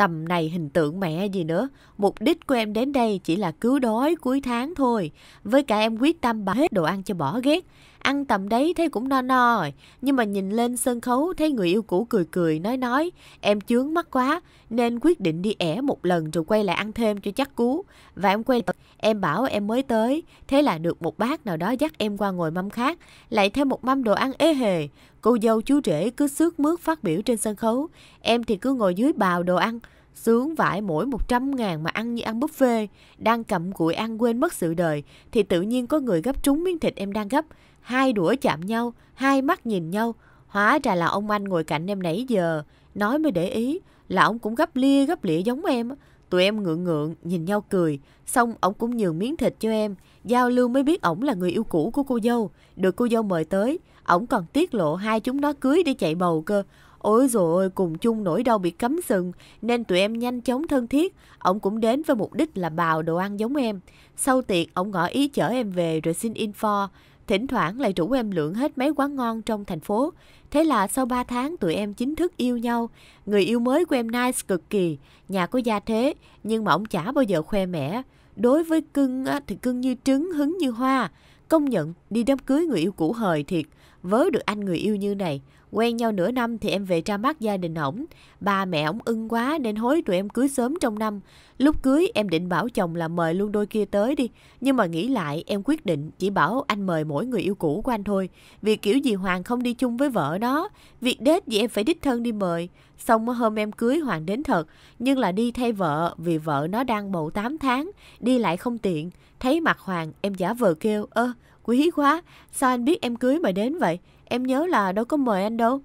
tầm này hình tượng mẹ gì nữa. Mục đích của em đến đây chỉ là cứu đói cuối tháng thôi. Với cả em quyết tâm bà hết đồ ăn cho bỏ ghét. Ăn tầm đấy thấy cũng no no rồi. Nhưng mà nhìn lên sân khấu thấy người yêu cũ cười cười nói nói. Em chướng mắt quá nên quyết định đi ẻ một lần rồi quay lại ăn thêm cho chắc cú. Và em quay lại. Em bảo em mới tới. Thế là được một bác nào đó dắt em qua ngồi mâm khác. Lại thêm một mâm đồ ăn ế hề. Cô dâu chú rể cứ sướt mướt phát biểu trên sân khấu, em thì cứ ngồi dưới bào đồ ăn, sướng vải mỗi 100 ngàn mà ăn như ăn buffet, đang cầm cụi ăn quên mất sự đời, thì tự nhiên có người gấp trúng miếng thịt em đang gấp, hai đũa chạm nhau, hai mắt nhìn nhau, hóa ra là ông anh ngồi cạnh em nãy giờ, nói mới để ý là ông cũng gấp lia gấp lịa giống em, tụi em ngượng ngượng nhìn nhau cười, xong ông cũng nhường miếng thịt cho em, giao lưu mới biết ổng là người yêu cũ của cô dâu, được cô dâu mời tới, Ổng còn tiết lộ hai chúng nó cưới để chạy bầu cơ. Ôi dồi ôi, cùng chung nỗi đau bị cấm sừng, nên tụi em nhanh chóng thân thiết. Ông cũng đến với mục đích là bào đồ ăn giống em. Sau tiệc, ông ngỏ ý chở em về rồi xin info. Thỉnh thoảng lại rủ em lượn hết mấy quán ngon trong thành phố. Thế là sau 3 tháng tụi em chính thức yêu nhau. Người yêu mới của em nice cực kỳ, nhà có gia thế, nhưng mà ông chả bao giờ khoe mẽ. Đối với cưng thì cưng như trứng, hứng như hoa. Công nhận, đi đám cưới người yêu cũ hời thiệt. Với được anh người yêu như này, quen nhau nửa năm thì em về ra mắt gia đình ổng. Ba mẹ ổng ưng quá nên hối tụi em cưới sớm trong năm. Lúc cưới em định bảo chồng là mời luôn đôi kia tới đi. Nhưng mà nghĩ lại em quyết định chỉ bảo anh mời mỗi người yêu cũ của anh thôi. Vì kiểu gì Hoàng không đi chung với vợ nó. Việc đết gì em phải đích thân đi mời. Xong hôm em cưới Hoàng đến thật, nhưng là đi thay vợ vì vợ nó đang bầu 8 tháng, đi lại không tiện. Thấy mặt Hoàng em giả vờ kêu, ơ... Quý quá, sao anh biết em cưới mà đến vậy? Em nhớ là đâu có mời anh đâu.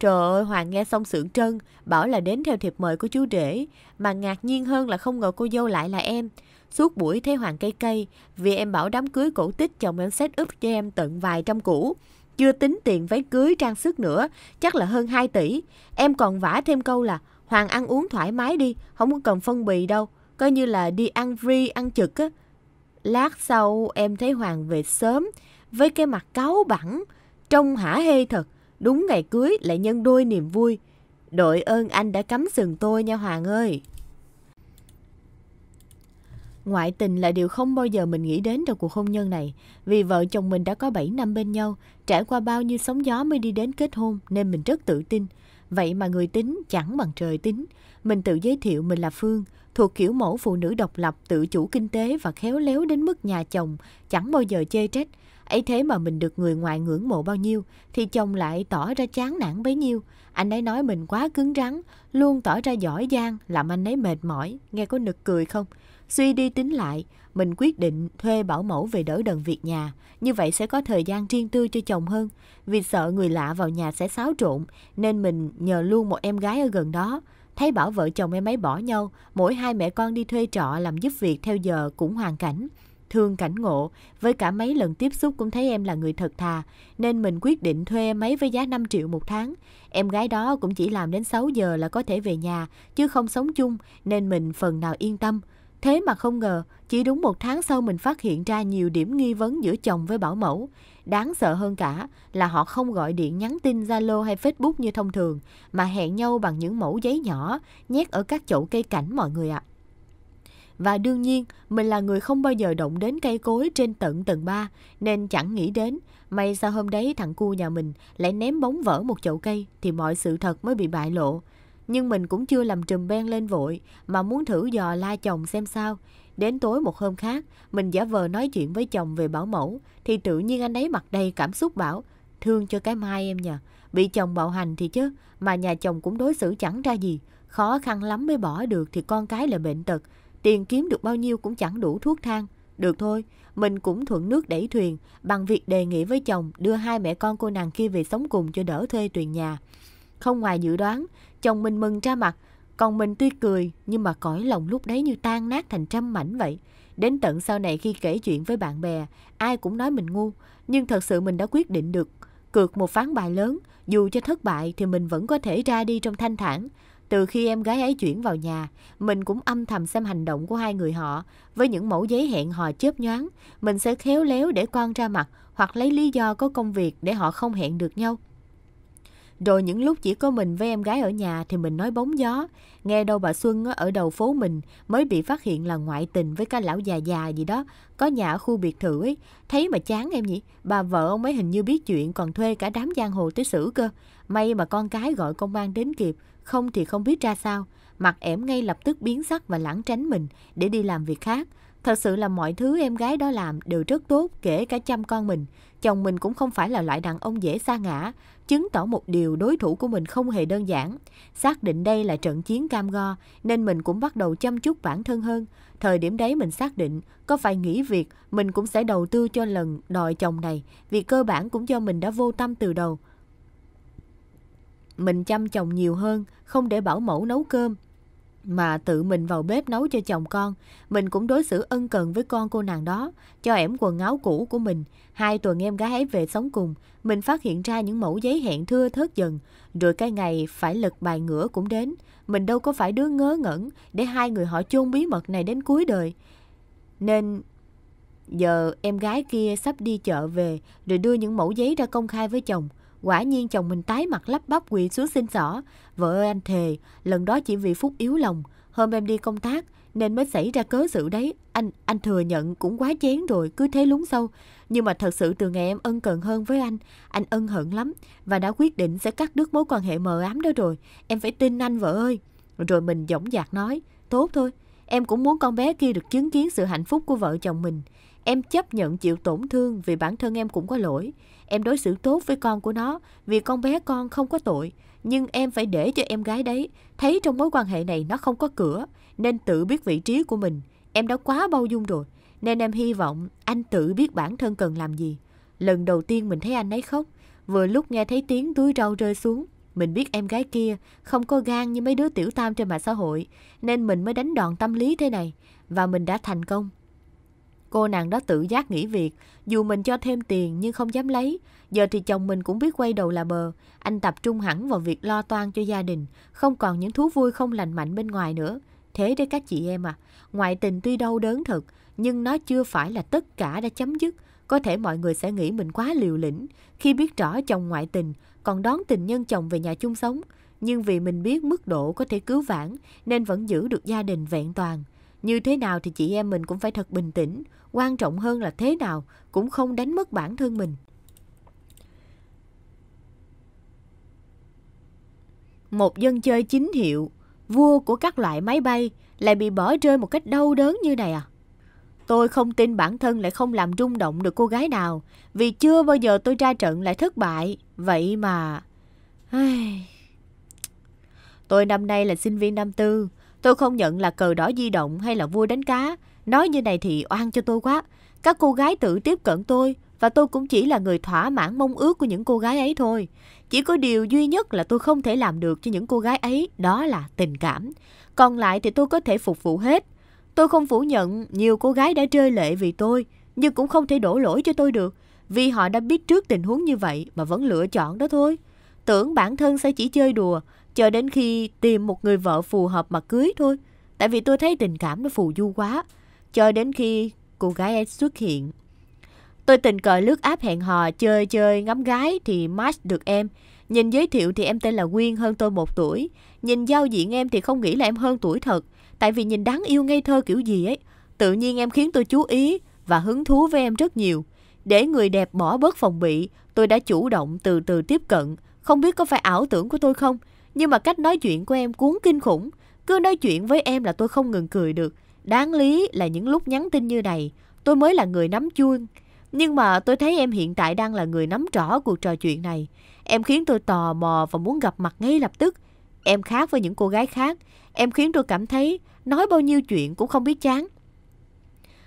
Trời ơi, Hoàng nghe xong sưởng trân, bảo là đến theo thiệp mời của chú rể, mà ngạc nhiên hơn là không ngờ cô dâu lại là em. Suốt buổi thấy Hoàng cây cây, vì em bảo đám cưới cổ tích chồng em set up cho em tận vài trăm củ. Chưa tính tiền váy cưới trang sức nữa, chắc là hơn 2 tỷ. Em còn vả thêm câu là, Hoàng ăn uống thoải mái đi, không có cần phân bì đâu, coi như là đi ăn free, ăn trực á. Lát sau em thấy Hoàng về sớm với cái mặt cáu bẳn, trông hả hê thật, đúng ngày cưới lại nhân đôi niềm vui. Đội ơn anh đã cắm sừng tôi nha Hoàng ơi. Ngoại tình là điều không bao giờ mình nghĩ đến trong cuộc hôn nhân này. Vì vợ chồng mình đã có 7 năm bên nhau, trải qua bao nhiêu sóng gió mới đi đến kết hôn nên mình rất tự tin. Vậy mà người tính chẳng bằng trời tính. Mình tự giới thiệu mình là Phương, thuộc kiểu mẫu phụ nữ độc lập, tự chủ kinh tế và khéo léo đến mức nhà chồng chẳng bao giờ chê trách. Ấy thế mà mình được người ngoại ngưỡng mộ bao nhiêu, thì chồng lại tỏ ra chán nản bấy nhiêu. Anh ấy nói mình quá cứng rắn, luôn tỏ ra giỏi giang, làm anh ấy mệt mỏi, nghe có nực cười không? Suy đi tính lại, mình quyết định thuê bảo mẫu về đỡ đần việc nhà. Như vậy sẽ có thời gian riêng tư cho chồng hơn. Vì sợ người lạ vào nhà sẽ xáo trộn, nên mình nhờ luôn một em gái ở gần đó. Thấy bảo vợ chồng em ấy bỏ nhau, mỗi hai mẹ con đi thuê trọ làm giúp việc theo giờ cũng hoàn cảnh. Thương cảnh ngộ, với cả mấy lần tiếp xúc cũng thấy em là người thật thà, nên mình quyết định thuê em ấy với giá 5 triệu một tháng. Em gái đó cũng chỉ làm đến 6 giờ là có thể về nhà, chứ không sống chung, nên mình phần nào yên tâm. Thế mà không ngờ, chỉ đúng một tháng sau mình phát hiện ra nhiều điểm nghi vấn giữa chồng với bảo mẫu. Đáng sợ hơn cả là họ không gọi điện nhắn tin Zalo hay Facebook như thông thường, mà hẹn nhau bằng những mẫu giấy nhỏ nhét ở các chậu cây cảnh mọi người ạ. À. Và đương nhiên, mình là người không bao giờ động đến cây cối trên tận tầng 3, nên chẳng nghĩ đến. May sao hôm đấy thằng cu nhà mình lại ném bóng vỡ một chậu cây, thì mọi sự thật mới bị bại lộ. Nhưng mình cũng chưa làm trùm ben lên vội mà muốn thử dò la chồng xem sao. Đến tối một hôm khác, mình giả vờ nói chuyện với chồng về bảo mẫu thì tự nhiên anh ấy mặt đầy cảm xúc bảo Thương cho cái mai em nhờ, bị chồng bạo hành thì chứ, mà nhà chồng cũng đối xử chẳng ra gì. Khó khăn lắm mới bỏ được thì con cái là bệnh tật, tiền kiếm được bao nhiêu cũng chẳng đủ thuốc thang. Được thôi, mình cũng thuận nước đẩy thuyền bằng việc đề nghị với chồng đưa hai mẹ con cô nàng kia về sống cùng cho đỡ thuê tuyền nhà. Không ngoài dự đoán, Chồng mình mừng ra mặt, còn mình tuy cười nhưng mà cõi lòng lúc đấy như tan nát thành trăm mảnh vậy. Đến tận sau này khi kể chuyện với bạn bè, ai cũng nói mình ngu, nhưng thật sự mình đã quyết định được. Cược một phán bài lớn, dù cho thất bại thì mình vẫn có thể ra đi trong thanh thản. Từ khi em gái ấy chuyển vào nhà, mình cũng âm thầm xem hành động của hai người họ. Với những mẫu giấy hẹn hò chớp nhoáng, mình sẽ khéo léo để con ra mặt hoặc lấy lý do có công việc để họ không hẹn được nhau. Rồi những lúc chỉ có mình với em gái ở nhà thì mình nói bóng gió. Nghe đâu bà Xuân ở đầu phố mình mới bị phát hiện là ngoại tình với cái lão già già gì đó. Có nhà ở khu biệt thự ấy. Thấy mà chán em nhỉ. Bà vợ ông ấy hình như biết chuyện còn thuê cả đám giang hồ tới xử cơ. May mà con cái gọi công an đến kịp. Không thì không biết ra sao. Mặt ẻm ngay lập tức biến sắc và lãng tránh mình để đi làm việc khác. Thật sự là mọi thứ em gái đó làm đều rất tốt, kể cả chăm con mình. Chồng mình cũng không phải là loại đàn ông dễ xa ngã chứng tỏ một điều đối thủ của mình không hề đơn giản. Xác định đây là trận chiến cam go, nên mình cũng bắt đầu chăm chút bản thân hơn. Thời điểm đấy mình xác định, có phải nghỉ việc, mình cũng sẽ đầu tư cho lần đòi chồng này, vì cơ bản cũng do mình đã vô tâm từ đầu. Mình chăm chồng nhiều hơn, không để bảo mẫu nấu cơm, mà tự mình vào bếp nấu cho chồng con. Mình cũng đối xử ân cần với con cô nàng đó, cho ẻm quần áo cũ của mình. Hai tuần em gái ấy về sống cùng, mình phát hiện ra những mẫu giấy hẹn thưa thớt dần. Rồi cái ngày phải lật bài ngửa cũng đến. Mình đâu có phải đứa ngớ ngẩn để hai người họ chôn bí mật này đến cuối đời. Nên giờ em gái kia sắp đi chợ về rồi đưa những mẫu giấy ra công khai với chồng. Quả nhiên chồng mình tái mặt lắp bắp quỳ xuống xin xỏ. Vợ ơi anh thề, lần đó chỉ vì Phúc yếu lòng. Hôm em đi công tác, nên mới xảy ra cớ sự đấy. Anh anh thừa nhận cũng quá chén rồi, cứ thế lúng sâu. Nhưng mà thật sự từ ngày em ân cần hơn với anh, anh ân hận lắm và đã quyết định sẽ cắt đứt mối quan hệ mờ ám đó rồi. Em phải tin anh vợ ơi. Rồi mình dõng dạc nói, tốt thôi, em cũng muốn con bé kia được chứng kiến sự hạnh phúc của vợ chồng mình. Em chấp nhận chịu tổn thương vì bản thân em cũng có lỗi. Em đối xử tốt với con của nó vì con bé con không có tội. Nhưng em phải để cho em gái đấy thấy trong mối quan hệ này nó không có cửa nên tự biết vị trí của mình. Em đã quá bao dung rồi nên em hy vọng anh tự biết bản thân cần làm gì. Lần đầu tiên mình thấy anh ấy khóc, vừa lúc nghe thấy tiếng túi rau rơi xuống. Mình biết em gái kia không có gan như mấy đứa tiểu tam trên mạng xã hội nên mình mới đánh đòn tâm lý thế này và mình đã thành công Cô nàng đó tự giác nghỉ việc, dù mình cho thêm tiền nhưng không dám lấy. Giờ thì chồng mình cũng biết quay đầu là bờ. Anh tập trung hẳn vào việc lo toan cho gia đình, không còn những thú vui không lành mạnh bên ngoài nữa. Thế đấy các chị em à, ngoại tình tuy đau đớn thật, nhưng nó chưa phải là tất cả đã chấm dứt. Có thể mọi người sẽ nghĩ mình quá liều lĩnh khi biết rõ chồng ngoại tình, còn đón tình nhân chồng về nhà chung sống. Nhưng vì mình biết mức độ có thể cứu vãn nên vẫn giữ được gia đình vẹn toàn. Như thế nào thì chị em mình cũng phải thật bình tĩnh, quan trọng hơn là thế nào cũng không đánh mất bản thân mình. Một dân chơi chính hiệu, vua của các loại máy bay lại bị bỏ rơi một cách đau đớn như này à? Tôi không tin bản thân lại không làm rung động được cô gái nào Vì chưa bao giờ tôi ra trận lại thất bại Vậy mà Ai... Tôi năm nay là sinh viên năm tư Tôi không nhận là cờ đỏ di động hay là vui đánh cá. Nói như này thì oan cho tôi quá. Các cô gái tự tiếp cận tôi và tôi cũng chỉ là người thỏa mãn mong ước của những cô gái ấy thôi. Chỉ có điều duy nhất là tôi không thể làm được cho những cô gái ấy đó là tình cảm. Còn lại thì tôi có thể phục vụ hết. Tôi không phủ nhận nhiều cô gái đã rơi lệ vì tôi, nhưng cũng không thể đổ lỗi cho tôi được vì họ đã biết trước tình huống như vậy mà vẫn lựa chọn đó thôi tưởng bản thân sẽ chỉ chơi đùa, cho đến khi tìm một người vợ phù hợp mà cưới thôi. Tại vì tôi thấy tình cảm nó phù du quá, cho đến khi cô gái ấy xuất hiện. Tôi tình cờ lướt áp hẹn hò chơi chơi ngắm gái thì match được em. Nhìn giới thiệu thì em tên là Nguyên hơn tôi một tuổi. Nhìn giao diện em thì không nghĩ là em hơn tuổi thật. Tại vì nhìn đáng yêu ngây thơ kiểu gì ấy. Tự nhiên em khiến tôi chú ý và hứng thú với em rất nhiều. Để người đẹp bỏ bớt phòng bị, tôi đã chủ động từ từ tiếp cận không biết có phải ảo tưởng của tôi không, nhưng mà cách nói chuyện của em cuốn kinh khủng. Cứ nói chuyện với em là tôi không ngừng cười được. Đáng lý là những lúc nhắn tin như này, tôi mới là người nắm chuông. Nhưng mà tôi thấy em hiện tại đang là người nắm rõ cuộc trò chuyện này. Em khiến tôi tò mò và muốn gặp mặt ngay lập tức. Em khác với những cô gái khác. Em khiến tôi cảm thấy nói bao nhiêu chuyện cũng không biết chán.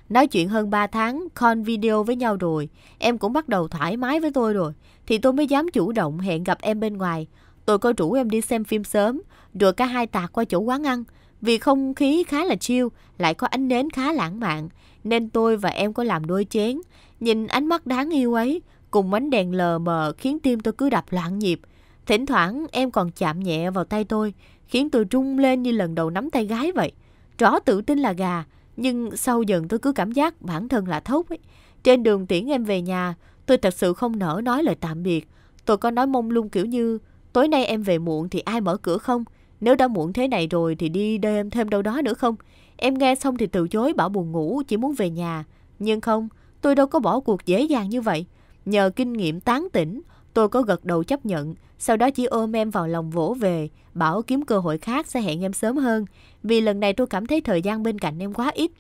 Nói chuyện hơn 3 tháng, con video với nhau rồi, em cũng bắt đầu thoải mái với tôi rồi, thì tôi mới dám chủ động hẹn gặp em bên ngoài. Tôi có rủ em đi xem phim sớm, rồi cả hai tạt qua chỗ quán ăn. Vì không khí khá là chill, lại có ánh nến khá lãng mạn, nên tôi và em có làm đôi chén. Nhìn ánh mắt đáng yêu ấy, cùng ánh đèn lờ mờ khiến tim tôi cứ đập loạn nhịp. Thỉnh thoảng em còn chạm nhẹ vào tay tôi, khiến tôi rung lên như lần đầu nắm tay gái vậy. Rõ tự tin là gà, nhưng sau dần tôi cứ cảm giác bản thân là thốt ấy. Trên đường tiễn em về nhà, tôi thật sự không nỡ nói lời tạm biệt. Tôi có nói mông lung kiểu như, tối nay em về muộn thì ai mở cửa không? Nếu đã muộn thế này rồi thì đi đêm thêm đâu đó nữa không? Em nghe xong thì từ chối bảo buồn ngủ, chỉ muốn về nhà. Nhưng không, tôi đâu có bỏ cuộc dễ dàng như vậy. Nhờ kinh nghiệm tán tỉnh, Tôi có gật đầu chấp nhận, sau đó chỉ ôm em vào lòng vỗ về, bảo kiếm cơ hội khác sẽ hẹn em sớm hơn, vì lần này tôi cảm thấy thời gian bên cạnh em quá ít.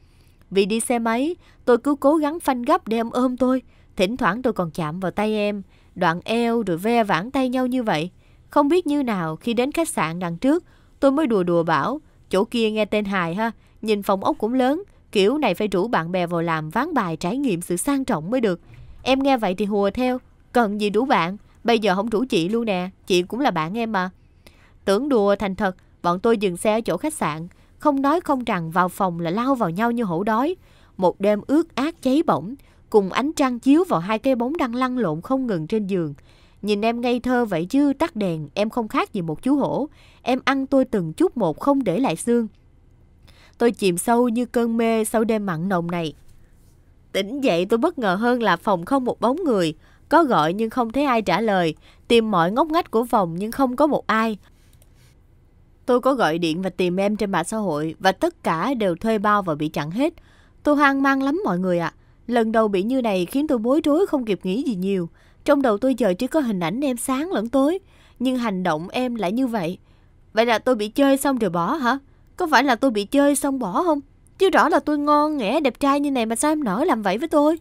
Vì đi xe máy, tôi cứ cố gắng phanh gấp để em ôm tôi, thỉnh thoảng tôi còn chạm vào tay em, đoạn eo rồi ve vãn tay nhau như vậy. Không biết như nào khi đến khách sạn đằng trước, tôi mới đùa đùa bảo, chỗ kia nghe tên hài ha, nhìn phòng ốc cũng lớn, kiểu này phải rủ bạn bè vào làm ván bài trải nghiệm sự sang trọng mới được. Em nghe vậy thì hùa theo, cần gì đủ bạn. Bây giờ không rủ chị luôn nè, chị cũng là bạn em mà. Tưởng đùa thành thật, bọn tôi dừng xe ở chỗ khách sạn. Không nói không rằng vào phòng là lao vào nhau như hổ đói. Một đêm ướt át cháy bỏng, cùng ánh trăng chiếu vào hai cây bóng đang lăn lộn không ngừng trên giường. Nhìn em ngây thơ vậy chứ tắt đèn, em không khác gì một chú hổ. Em ăn tôi từng chút một không để lại xương. Tôi chìm sâu như cơn mê sau đêm mặn nồng này. Tỉnh dậy tôi bất ngờ hơn là phòng không một bóng người. Có gọi nhưng không thấy ai trả lời, tìm mọi ngóc ngách của phòng nhưng không có một ai. Tôi có gọi điện và tìm em trên mạng xã hội và tất cả đều thuê bao và bị chặn hết. Tôi hoang mang lắm mọi người ạ. À. Lần đầu bị như này khiến tôi bối rối không kịp nghĩ gì nhiều. Trong đầu tôi giờ chỉ có hình ảnh em sáng lẫn tối, nhưng hành động em lại như vậy. Vậy là tôi bị chơi xong rồi bỏ hả? Có phải là tôi bị chơi xong bỏ không? Chứ rõ là tôi ngon nghẽ đẹp trai như này mà sao em nỡ làm vậy với tôi?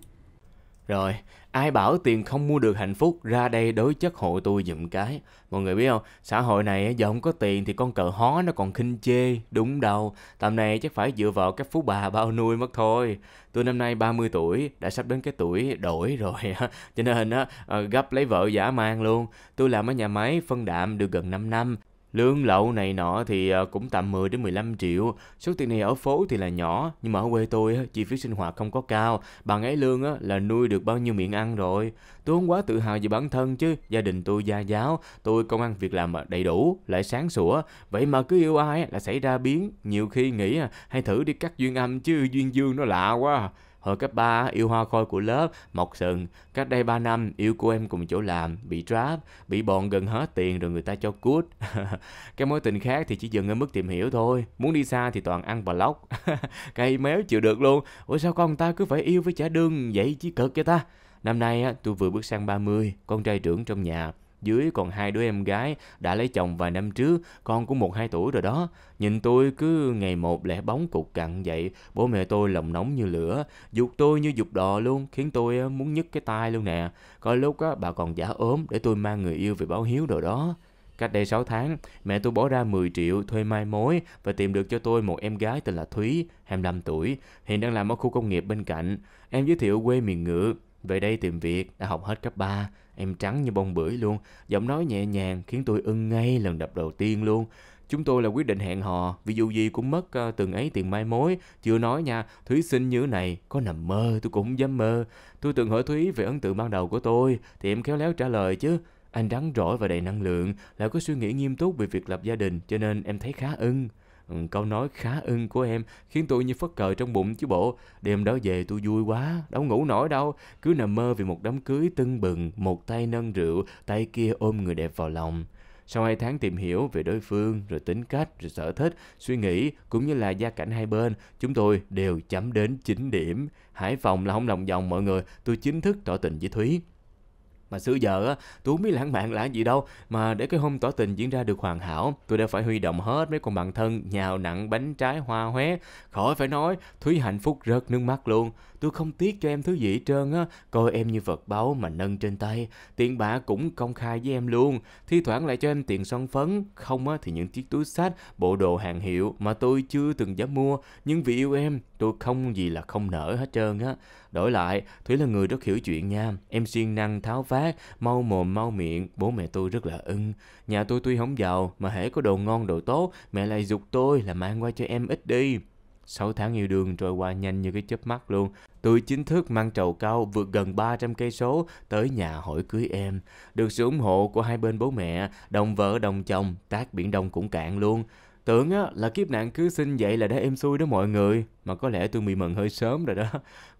Rồi, ai bảo tiền không mua được hạnh phúc ra đây đối chất hộ tôi giùm cái mọi người biết không xã hội này giờ không có tiền thì con cờ hó nó còn khinh chê đúng đâu tầm này chắc phải dựa vào các phú bà bao nuôi mất thôi tôi năm nay 30 tuổi đã sắp đến cái tuổi đổi rồi [LAUGHS] cho nên á ờ, gấp lấy vợ giả mang luôn tôi làm ở nhà máy phân đạm được gần 5 năm Lương lậu này nọ thì ờ, cũng tầm 10 đến 15 triệu. Số tiền này ở phố thì là nhỏ, nhưng mà ở quê tôi chi phí sinh hoạt không có cao, bằng ấy lương là nuôi được bao nhiêu miệng ăn rồi. Tôi không quá tự hào về bản thân chứ, gia đình tôi gia giáo, tôi công ăn việc làm ờ, đầy đủ, lại sáng sủa, vậy mà cứ yêu ai là xảy ra biến, nhiều khi nghĩ à, hay thử đi cắt duyên âm chứ duyên dương nó lạ quá. Hồi cấp 3 yêu hoa khôi của lớp, mọc sừng. Cách đây 3 năm yêu cô em cùng chỗ làm, bị trap, bị bọn gần hết tiền rồi người ta cho cút. [LAUGHS] cái mối tình khác thì chỉ dừng ở mức tìm hiểu thôi. Muốn đi xa thì toàn ăn block. [LAUGHS] Cây méo chịu được luôn. Ủa sao con ta cứ phải yêu với chả đương vậy chứ cực cho ta. Năm nay tôi vừa bước sang 30, con trai trưởng trong nhà, dưới còn hai đứa em gái đã lấy chồng vài năm trước, con cũng một hai tuổi rồi đó. Nhìn tôi cứ ngày một lẻ bóng cục cặn vậy, bố mẹ tôi lòng nóng như lửa, dục tôi như dục đò luôn, khiến tôi muốn nhức cái tai luôn nè. Có lúc bà còn giả ốm để tôi mang người yêu về báo hiếu đồ đó. Cách đây 6 tháng, mẹ tôi bỏ ra 10 triệu thuê mai mối và tìm được cho tôi một em gái tên là Thúy, 25 tuổi, hiện đang làm ở khu công nghiệp bên cạnh. Em giới thiệu quê miền ngựa, về đây tìm việc, đã học hết cấp 3, Em trắng như bông bưởi luôn, giọng nói nhẹ nhàng khiến tôi ưng ngay lần đập đầu tiên luôn. Chúng tôi là quyết định hẹn hò, vì dù gì cũng mất uh, từng ấy tiền mai mối. Chưa nói nha, Thúy xinh như này, có nằm mơ tôi cũng dám mơ. Tôi từng hỏi Thúy về ấn tượng ban đầu của tôi, thì em khéo léo trả lời chứ. Anh rắn rỏi và đầy năng lượng, lại có suy nghĩ nghiêm túc về việc lập gia đình, cho nên em thấy khá ưng ừ, câu nói khá ưng của em khiến tôi như phất cờ trong bụng chứ bộ đêm đó về tôi vui quá đâu ngủ nổi đâu cứ nằm mơ về một đám cưới tưng bừng một tay nâng rượu tay kia ôm người đẹp vào lòng sau hai tháng tìm hiểu về đối phương, rồi tính cách, rồi sở thích, suy nghĩ cũng như là gia cảnh hai bên, chúng tôi đều chấm đến chín điểm. Hải Phòng là không lòng vòng mọi người, tôi chính thức tỏ tình với Thúy mà xưa giờ á tôi không biết lãng mạn là gì đâu mà để cái hôm tỏ tình diễn ra được hoàn hảo tôi đã phải huy động hết mấy con bạn thân nhào nặng bánh trái hoa hué khỏi phải nói thúy hạnh phúc rớt nước mắt luôn tôi không tiếc cho em thứ gì hết trơn á coi em như vật báu mà nâng trên tay tiền bạc cũng công khai với em luôn thi thoảng lại cho em tiền son phấn không á thì những chiếc túi sách bộ đồ hàng hiệu mà tôi chưa từng dám mua nhưng vì yêu em tôi không gì là không nở hết trơn á đổi lại thúy là người rất hiểu chuyện nha em siêng năng tháo vát phát, mau mồm mau miệng, bố mẹ tôi rất là ưng. Nhà tôi tuy không giàu, mà hễ có đồ ngon đồ tốt, mẹ lại dục tôi là mang qua cho em ít đi. sáu tháng yêu đương trôi qua nhanh như cái chớp mắt luôn. Tôi chính thức mang trầu cao vượt gần 300 cây số tới nhà hỏi cưới em. Được sự ủng hộ của hai bên bố mẹ, đồng vợ đồng chồng, tác biển đông cũng cạn luôn. Tưởng á, là kiếp nạn cứ sinh vậy là đã êm xuôi đó mọi người Mà có lẽ tôi bị mừng hơi sớm rồi đó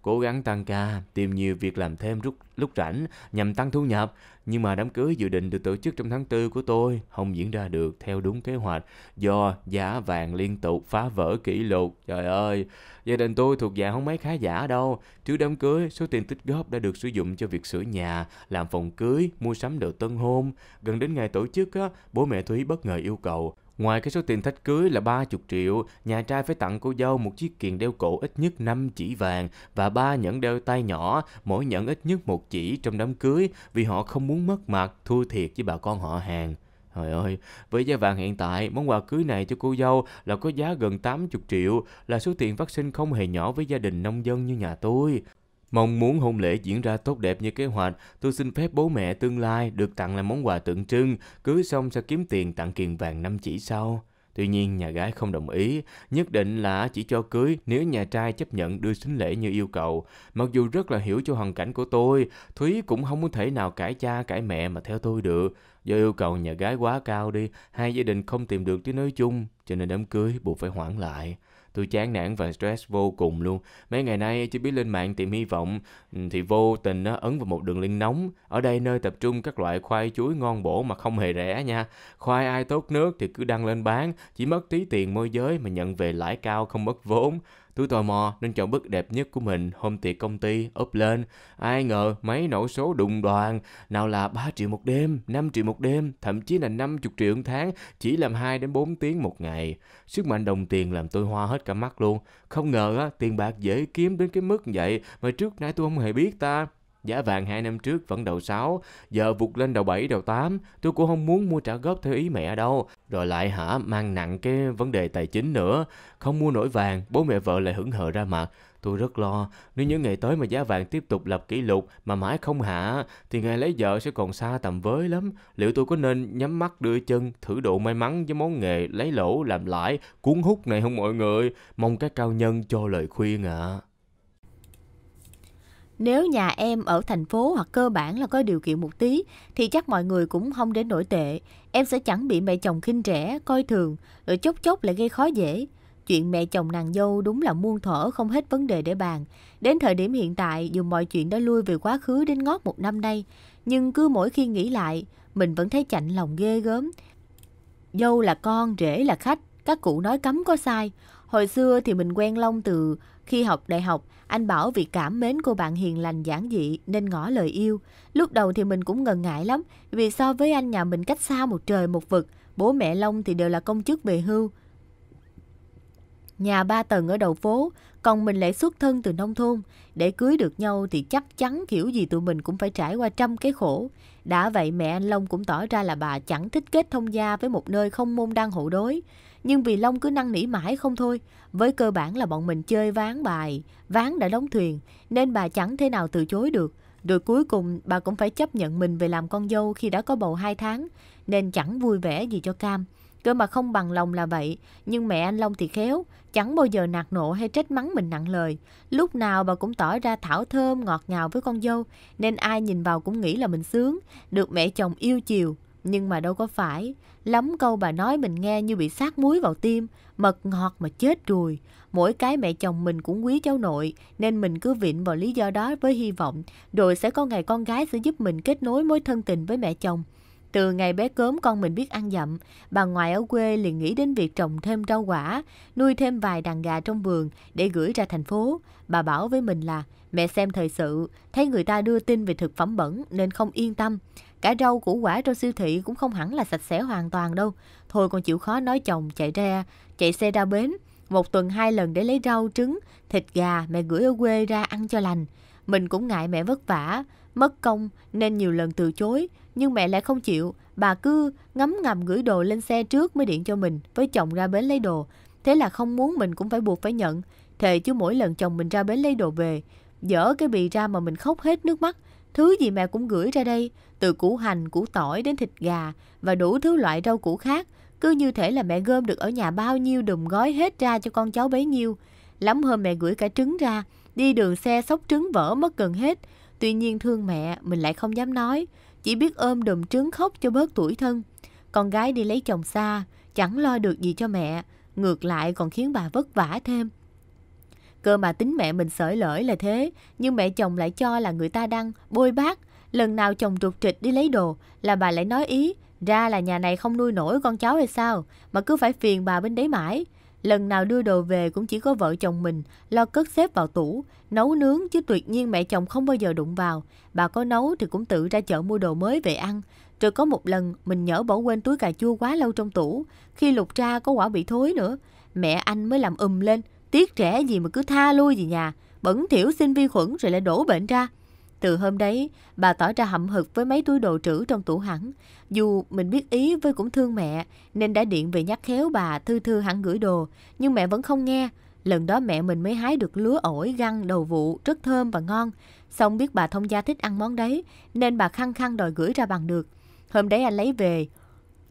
cố gắng tăng ca, tìm nhiều việc làm thêm lúc, lúc rảnh nhằm tăng thu nhập. Nhưng mà đám cưới dự định được tổ chức trong tháng 4 của tôi không diễn ra được theo đúng kế hoạch do giá vàng liên tục phá vỡ kỷ lục. Trời ơi, gia đình tôi thuộc dạng không mấy khá giả đâu. Trước đám cưới, số tiền tích góp đã được sử dụng cho việc sửa nhà, làm phòng cưới, mua sắm đồ tân hôn. Gần đến ngày tổ chức, á, bố mẹ Thúy bất ngờ yêu cầu Ngoài cái số tiền thách cưới là 30 triệu, nhà trai phải tặng cô dâu một chiếc kiềng đeo cổ ít nhất 5 chỉ vàng và ba nhẫn đeo tay nhỏ, mỗi nhẫn ít nhất một chỉ trong đám cưới vì họ không muốn mất mặt, thua thiệt với bà con họ hàng. Trời ơi, với giá vàng hiện tại, món quà cưới này cho cô dâu là có giá gần 80 triệu, là số tiền phát sinh không hề nhỏ với gia đình nông dân như nhà tôi. Mong muốn hôn lễ diễn ra tốt đẹp như kế hoạch, tôi xin phép bố mẹ tương lai được tặng là món quà tượng trưng, cưới xong sẽ kiếm tiền tặng kiền vàng năm chỉ sau. Tuy nhiên nhà gái không đồng ý, nhất định là chỉ cho cưới nếu nhà trai chấp nhận đưa sính lễ như yêu cầu. Mặc dù rất là hiểu cho hoàn cảnh của tôi, Thúy cũng không có thể nào cãi cha cãi mẹ mà theo tôi được. Do yêu cầu nhà gái quá cao đi, hai gia đình không tìm được tiếng nói chung, cho nên đám cưới buộc phải hoãn lại. Tôi chán nản và stress vô cùng luôn. Mấy ngày nay chưa biết lên mạng tìm hy vọng ừ, thì vô tình nó ấn vào một đường link nóng. Ở đây nơi tập trung các loại khoai chuối ngon bổ mà không hề rẻ nha. Khoai ai tốt nước thì cứ đăng lên bán, chỉ mất tí tiền môi giới mà nhận về lãi cao không mất vốn. Tôi tò mò nên chọn bức đẹp nhất của mình hôm tiệc công ty up lên. Ai ngờ máy nổ số đùng đoàn, nào là 3 triệu một đêm, 5 triệu một đêm, thậm chí là 50 triệu một tháng, chỉ làm 2 đến 4 tiếng một ngày. Sức mạnh đồng tiền làm tôi hoa hết cả mắt luôn. Không ngờ á, tiền bạc dễ kiếm đến cái mức vậy mà trước nãy tôi không hề biết ta. Giá vàng 2 năm trước vẫn đầu 6, giờ vụt lên đầu 7, đầu 8, tôi cũng không muốn mua trả góp theo ý mẹ đâu. Rồi lại hả, mang nặng cái vấn đề tài chính nữa, không mua nổi vàng, bố mẹ vợ lại hững hờ ra mặt. Tôi rất lo, nếu những ngày tới mà giá vàng tiếp tục lập kỷ lục mà mãi không hạ, thì ngày lấy vợ sẽ còn xa tầm với lắm. Liệu tôi có nên nhắm mắt đưa chân, thử độ may mắn với món nghề lấy lỗ làm lãi, cuốn hút này không mọi người? Mong các cao nhân cho lời khuyên ạ. À nếu nhà em ở thành phố hoặc cơ bản là có điều kiện một tí thì chắc mọi người cũng không đến nổi tệ. Em sẽ chẳng bị mẹ chồng khinh rẻ, coi thường, rồi chốc chốc lại gây khó dễ. Chuyện mẹ chồng nàng dâu đúng là muôn thở không hết vấn đề để bàn. Đến thời điểm hiện tại, dù mọi chuyện đã lui về quá khứ đến ngót một năm nay, nhưng cứ mỗi khi nghĩ lại, mình vẫn thấy chạnh lòng ghê gớm. Dâu là con, rể là khách, các cụ nói cấm có sai. Hồi xưa thì mình quen Long từ khi học đại học, anh bảo vì cảm mến cô bạn hiền lành giản dị nên ngỏ lời yêu. Lúc đầu thì mình cũng ngần ngại lắm vì so với anh nhà mình cách xa một trời một vực. Bố mẹ Long thì đều là công chức về hưu. Nhà ba tầng ở đầu phố, còn mình lại xuất thân từ nông thôn. Để cưới được nhau thì chắc chắn kiểu gì tụi mình cũng phải trải qua trăm cái khổ. Đã vậy mẹ anh Long cũng tỏ ra là bà chẳng thích kết thông gia với một nơi không môn đăng hộ đối. Nhưng vì Long cứ năn nỉ mãi không thôi, với cơ bản là bọn mình chơi ván bài, ván đã đóng thuyền, nên bà chẳng thế nào từ chối được. Rồi cuối cùng bà cũng phải chấp nhận mình về làm con dâu khi đã có bầu 2 tháng, nên chẳng vui vẻ gì cho cam. Cơ mà không bằng lòng là vậy, nhưng mẹ anh Long thì khéo, chẳng bao giờ nạt nộ hay trách mắng mình nặng lời. Lúc nào bà cũng tỏ ra thảo thơm ngọt ngào với con dâu, nên ai nhìn vào cũng nghĩ là mình sướng, được mẹ chồng yêu chiều, nhưng mà đâu có phải, lắm câu bà nói mình nghe như bị sát muối vào tim, mật ngọt mà chết rồi Mỗi cái mẹ chồng mình cũng quý cháu nội, nên mình cứ vịn vào lý do đó với hy vọng, rồi sẽ có ngày con gái sẽ giúp mình kết nối mối thân tình với mẹ chồng. Từ ngày bé cớm con mình biết ăn dặm, bà ngoại ở quê liền nghĩ đến việc trồng thêm rau quả, nuôi thêm vài đàn gà trong vườn để gửi ra thành phố. Bà bảo với mình là mẹ xem thời sự, thấy người ta đưa tin về thực phẩm bẩn nên không yên tâm. Cả rau củ quả trong siêu thị cũng không hẳn là sạch sẽ hoàn toàn đâu. Thôi còn chịu khó nói chồng chạy ra, chạy xe ra bến, một tuần hai lần để lấy rau, trứng, thịt gà mẹ gửi ở quê ra ăn cho lành. Mình cũng ngại mẹ vất vả, mất công nên nhiều lần từ chối, nhưng mẹ lại không chịu, bà cứ ngấm ngầm gửi đồ lên xe trước mới điện cho mình, với chồng ra bến lấy đồ. Thế là không muốn mình cũng phải buộc phải nhận, thề chứ mỗi lần chồng mình ra bến lấy đồ về, dở cái bì ra mà mình khóc hết nước mắt, Thứ gì mẹ cũng gửi ra đây, từ củ hành, củ tỏi đến thịt gà và đủ thứ loại rau củ khác. Cứ như thể là mẹ gom được ở nhà bao nhiêu đùm gói hết ra cho con cháu bấy nhiêu. Lắm hôm mẹ gửi cả trứng ra, đi đường xe sóc trứng vỡ mất gần hết. Tuy nhiên thương mẹ, mình lại không dám nói, chỉ biết ôm đùm trứng khóc cho bớt tuổi thân. Con gái đi lấy chồng xa, chẳng lo được gì cho mẹ, ngược lại còn khiến bà vất vả thêm. Cơ mà tính mẹ mình sởi lỡi là thế, nhưng mẹ chồng lại cho là người ta đăng bôi bác. Lần nào chồng trục trịch đi lấy đồ là bà lại nói ý, ra là nhà này không nuôi nổi con cháu hay sao, mà cứ phải phiền bà bên đấy mãi. Lần nào đưa đồ về cũng chỉ có vợ chồng mình lo cất xếp vào tủ, nấu nướng chứ tuyệt nhiên mẹ chồng không bao giờ đụng vào. Bà có nấu thì cũng tự ra chợ mua đồ mới về ăn. Rồi có một lần mình nhỡ bỏ quên túi cà chua quá lâu trong tủ, khi lục ra có quả bị thối nữa. Mẹ anh mới làm ùm lên, Tiếc trẻ gì mà cứ tha lui gì nhà, bẩn thiểu sinh vi khuẩn rồi lại đổ bệnh ra. Từ hôm đấy, bà tỏ ra hậm hực với mấy túi đồ trữ trong tủ hẳn. Dù mình biết ý với cũng thương mẹ, nên đã điện về nhắc khéo bà thư thư hẳn gửi đồ, nhưng mẹ vẫn không nghe. Lần đó mẹ mình mới hái được lúa ổi găng đầu vụ rất thơm và ngon. Xong biết bà thông gia thích ăn món đấy, nên bà khăng khăng đòi gửi ra bằng được. Hôm đấy anh lấy về,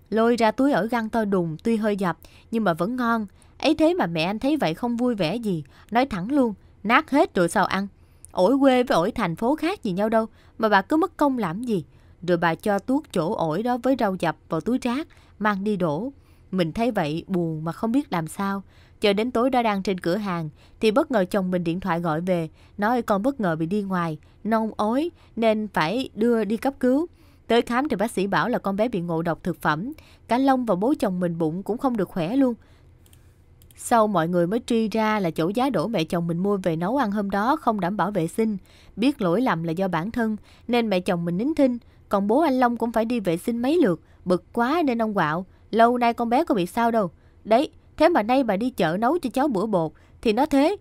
lôi ra túi ổi găng to đùng tuy hơi dập nhưng mà vẫn ngon ấy thế mà mẹ anh thấy vậy không vui vẻ gì, nói thẳng luôn, nát hết rồi sao ăn. Ổi quê với ổi thành phố khác gì nhau đâu, mà bà cứ mất công làm gì. Rồi bà cho tuốt chỗ ổi đó với rau dập vào túi rác, mang đi đổ. Mình thấy vậy buồn mà không biết làm sao. Chờ đến tối đã đang trên cửa hàng, thì bất ngờ chồng mình điện thoại gọi về, nói con bất ngờ bị đi ngoài, nông ối nên phải đưa đi cấp cứu. Tới khám thì bác sĩ bảo là con bé bị ngộ độc thực phẩm, cả Long và bố chồng mình bụng cũng không được khỏe luôn. Sau mọi người mới truy ra là chỗ giá đổ mẹ chồng mình mua về nấu ăn hôm đó không đảm bảo vệ sinh. Biết lỗi lầm là do bản thân, nên mẹ chồng mình nín thinh. Còn bố anh Long cũng phải đi vệ sinh mấy lượt, bực quá nên ông quạo. Lâu nay con bé có bị sao đâu. Đấy, thế mà nay bà đi chợ nấu cho cháu bữa bột, thì nó thế.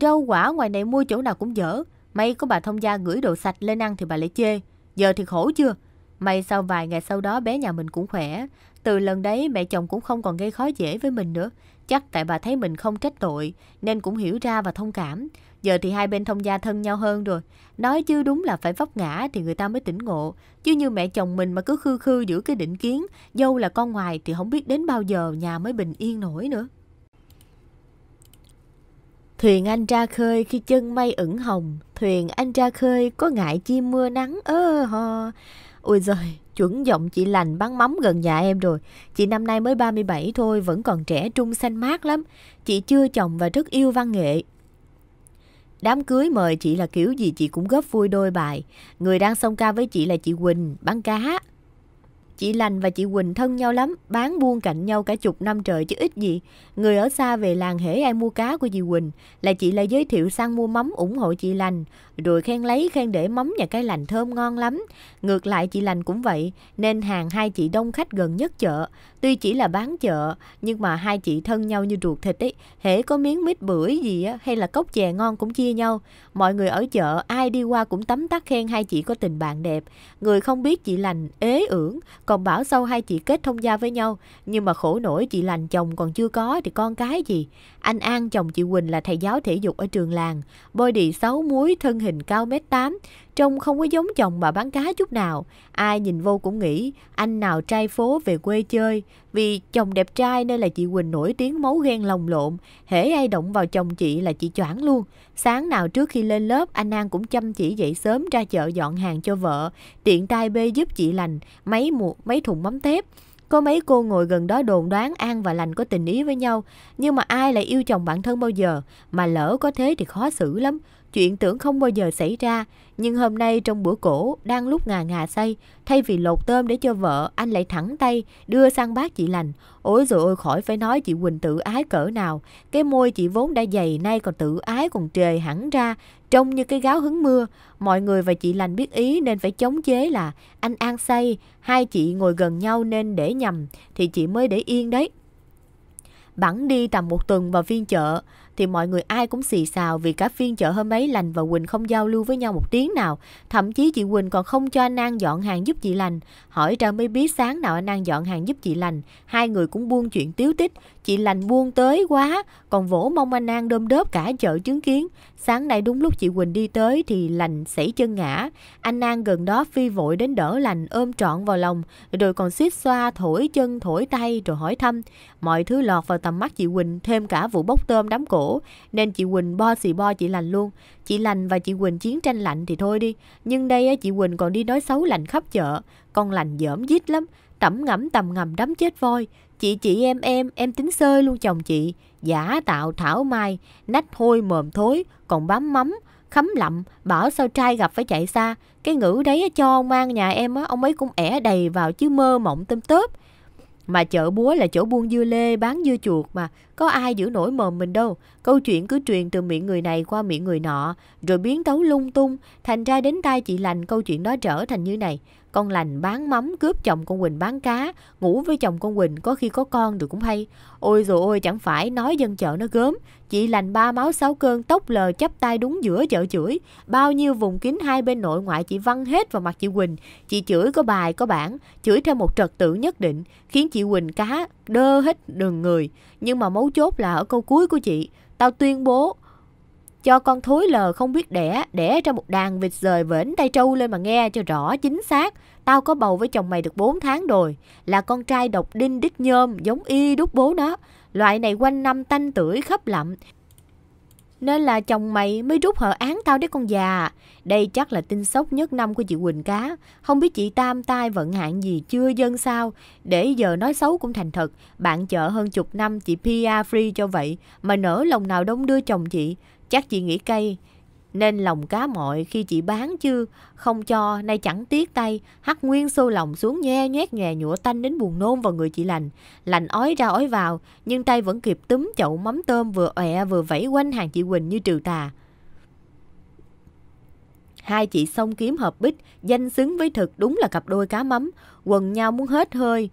Rau quả ngoài này mua chỗ nào cũng dở. May có bà thông gia gửi đồ sạch lên ăn thì bà lại chê. Giờ thì khổ chưa? May sau vài ngày sau đó bé nhà mình cũng khỏe. Từ lần đấy mẹ chồng cũng không còn gây khó dễ với mình nữa. Chắc tại bà thấy mình không trách tội nên cũng hiểu ra và thông cảm. Giờ thì hai bên thông gia thân nhau hơn rồi. Nói chứ đúng là phải vấp ngã thì người ta mới tỉnh ngộ. Chứ như mẹ chồng mình mà cứ khư khư giữ cái định kiến, dâu là con ngoài thì không biết đến bao giờ nhà mới bình yên nổi nữa. Thuyền anh ra khơi khi chân mây ửng hồng, thuyền anh ra khơi có ngại chi mưa nắng ơ ho. Ôi giời, chuẩn giọng chị lành bắn móng gần nhà em rồi. Chị năm nay mới 37 thôi, vẫn còn trẻ trung xanh mát lắm. Chị chưa chồng và rất yêu văn nghệ. Đám cưới mời chị là kiểu gì chị cũng góp vui đôi bài. Người đang song ca với chị là chị Quỳnh, bán cá. Chị Lành và chị Quỳnh thân nhau lắm, bán buôn cạnh nhau cả chục năm trời chứ ít gì. Người ở xa về làng hễ ai mua cá của chị Quỳnh là chị lại giới thiệu sang mua mắm ủng hộ chị Lành, rồi khen lấy khen để mắm nhà cái Lành thơm ngon lắm. Ngược lại chị Lành cũng vậy, nên hàng hai chị đông khách gần nhất chợ. Tuy chỉ là bán chợ, nhưng mà hai chị thân nhau như ruột thịt ấy, hễ có miếng mít bưởi gì á, hay là cốc chè ngon cũng chia nhau. Mọi người ở chợ ai đi qua cũng tấm tắc khen hai chị có tình bạn đẹp. Người không biết chị Lành ế ưỡng, còn bảo sau hai chị kết thông gia với nhau, nhưng mà khổ nổi chị lành chồng còn chưa có thì con cái gì. Anh An chồng chị Quỳnh là thầy giáo thể dục ở trường làng, body xấu muối, thân hình cao mét 8, Trông không có giống chồng bà bán cá chút nào. Ai nhìn vô cũng nghĩ anh nào trai phố về quê chơi. Vì chồng đẹp trai nên là chị Quỳnh nổi tiếng máu ghen lồng lộn. Hễ ai động vào chồng chị là chị choảng luôn. Sáng nào trước khi lên lớp anh An cũng chăm chỉ dậy sớm ra chợ dọn hàng cho vợ. Tiện tay bê giúp chị lành mấy, một, mấy thùng mắm tép. Có mấy cô ngồi gần đó đồn đoán An và Lành có tình ý với nhau, nhưng mà ai lại yêu chồng bản thân bao giờ, mà lỡ có thế thì khó xử lắm. Chuyện tưởng không bao giờ xảy ra, nhưng hôm nay trong bữa cổ, đang lúc ngà ngà say, thay vì lột tôm để cho vợ, anh lại thẳng tay, đưa sang bát chị lành. Ôi rồi ôi khỏi phải nói chị Quỳnh tự ái cỡ nào. Cái môi chị vốn đã dày nay còn tự ái còn trề hẳn ra, trông như cái gáo hứng mưa. Mọi người và chị lành biết ý nên phải chống chế là anh an say, hai chị ngồi gần nhau nên để nhầm, thì chị mới để yên đấy. Bẵng đi tầm một tuần vào phiên chợ, thì mọi người ai cũng xì xào vì cả phiên chợ hôm ấy Lành và Quỳnh không giao lưu với nhau một tiếng nào. Thậm chí chị Quỳnh còn không cho anh An dọn hàng giúp chị Lành. Hỏi ra mới biết sáng nào anh An dọn hàng giúp chị Lành. Hai người cũng buông chuyện tiếu tích. Chị Lành buông tới quá, còn vỗ mong anh An đơm đớp cả chợ chứng kiến. Sáng nay đúng lúc chị Quỳnh đi tới thì Lành xảy chân ngã. Anh An gần đó phi vội đến đỡ Lành ôm trọn vào lòng, rồi còn suýt xoa thổi chân thổi tay rồi hỏi thăm. Mọi thứ lọt vào tầm mắt chị Quỳnh thêm cả vụ bốc tôm đám cổ nên chị Quỳnh bo xì bo chị Lành luôn. Chị Lành và chị Quỳnh chiến tranh lạnh thì thôi đi, nhưng đây chị Quỳnh còn đi nói xấu lạnh khắp chợ. Con lạnh dởm dít lắm, tẩm ngẫm tầm ngầm đấm chết voi. Chị chị em em, em tính sơi luôn chồng chị. Giả tạo thảo mai, nách hôi mồm thối, còn bám mắm, khấm lậm, bảo sao trai gặp phải chạy xa. Cái ngữ đấy cho ông mang nhà em, ông ấy cũng ẻ đầy vào chứ mơ mộng tôm tớp. Mà chợ búa là chỗ buôn dưa lê, bán dưa chuột mà, có ai giữ nổi mồm mình đâu. Câu chuyện cứ truyền từ miệng người này qua miệng người nọ, rồi biến tấu lung tung, thành ra đến tai chị lành câu chuyện đó trở thành như này. Con lành bán mắm cướp chồng con Quỳnh bán cá, ngủ với chồng con Quỳnh có khi có con được cũng hay. Ôi rồi ôi chẳng phải nói dân chợ nó gớm. Chị lành ba máu sáu cơn tóc lờ chắp tay đúng giữa chợ chửi. Bao nhiêu vùng kín hai bên nội ngoại chị văng hết vào mặt chị Quỳnh. Chị chửi có bài có bản, chửi theo một trật tự nhất định, khiến chị Quỳnh cá đơ hết đường người. Nhưng mà mấu chốt là ở câu cuối của chị, tao tuyên bố cho con thối lờ không biết đẻ, đẻ ra một đàn vịt rời vểnh tay trâu lên mà nghe cho rõ chính xác. Tao có bầu với chồng mày được 4 tháng rồi, là con trai độc đinh đít nhôm giống y đúc bố nó. Loại này quanh năm tanh tưởi khắp lậm, nên là chồng mày mới rút hờ án tao đấy con già. Đây chắc là tin sốc nhất năm của chị Quỳnh Cá. Không biết chị Tam Tai vận hạn gì chưa dân sao. Để giờ nói xấu cũng thành thật. Bạn chợ hơn chục năm chị Pia free cho vậy. Mà nỡ lòng nào đông đưa chồng chị. Chắc chị nghĩ cây nên lòng cá mọi khi chị bán chứ Không cho nay chẳng tiếc tay Hắt nguyên xô lòng xuống nhe nhét nhòe nhũa tanh đến buồn nôn vào người chị lành Lành ói ra ói vào Nhưng tay vẫn kịp túm chậu mắm tôm vừa ọe vừa vẫy quanh hàng chị Quỳnh như trừ tà Hai chị xông kiếm hợp bích Danh xứng với thực đúng là cặp đôi cá mắm Quần nhau muốn hết hơi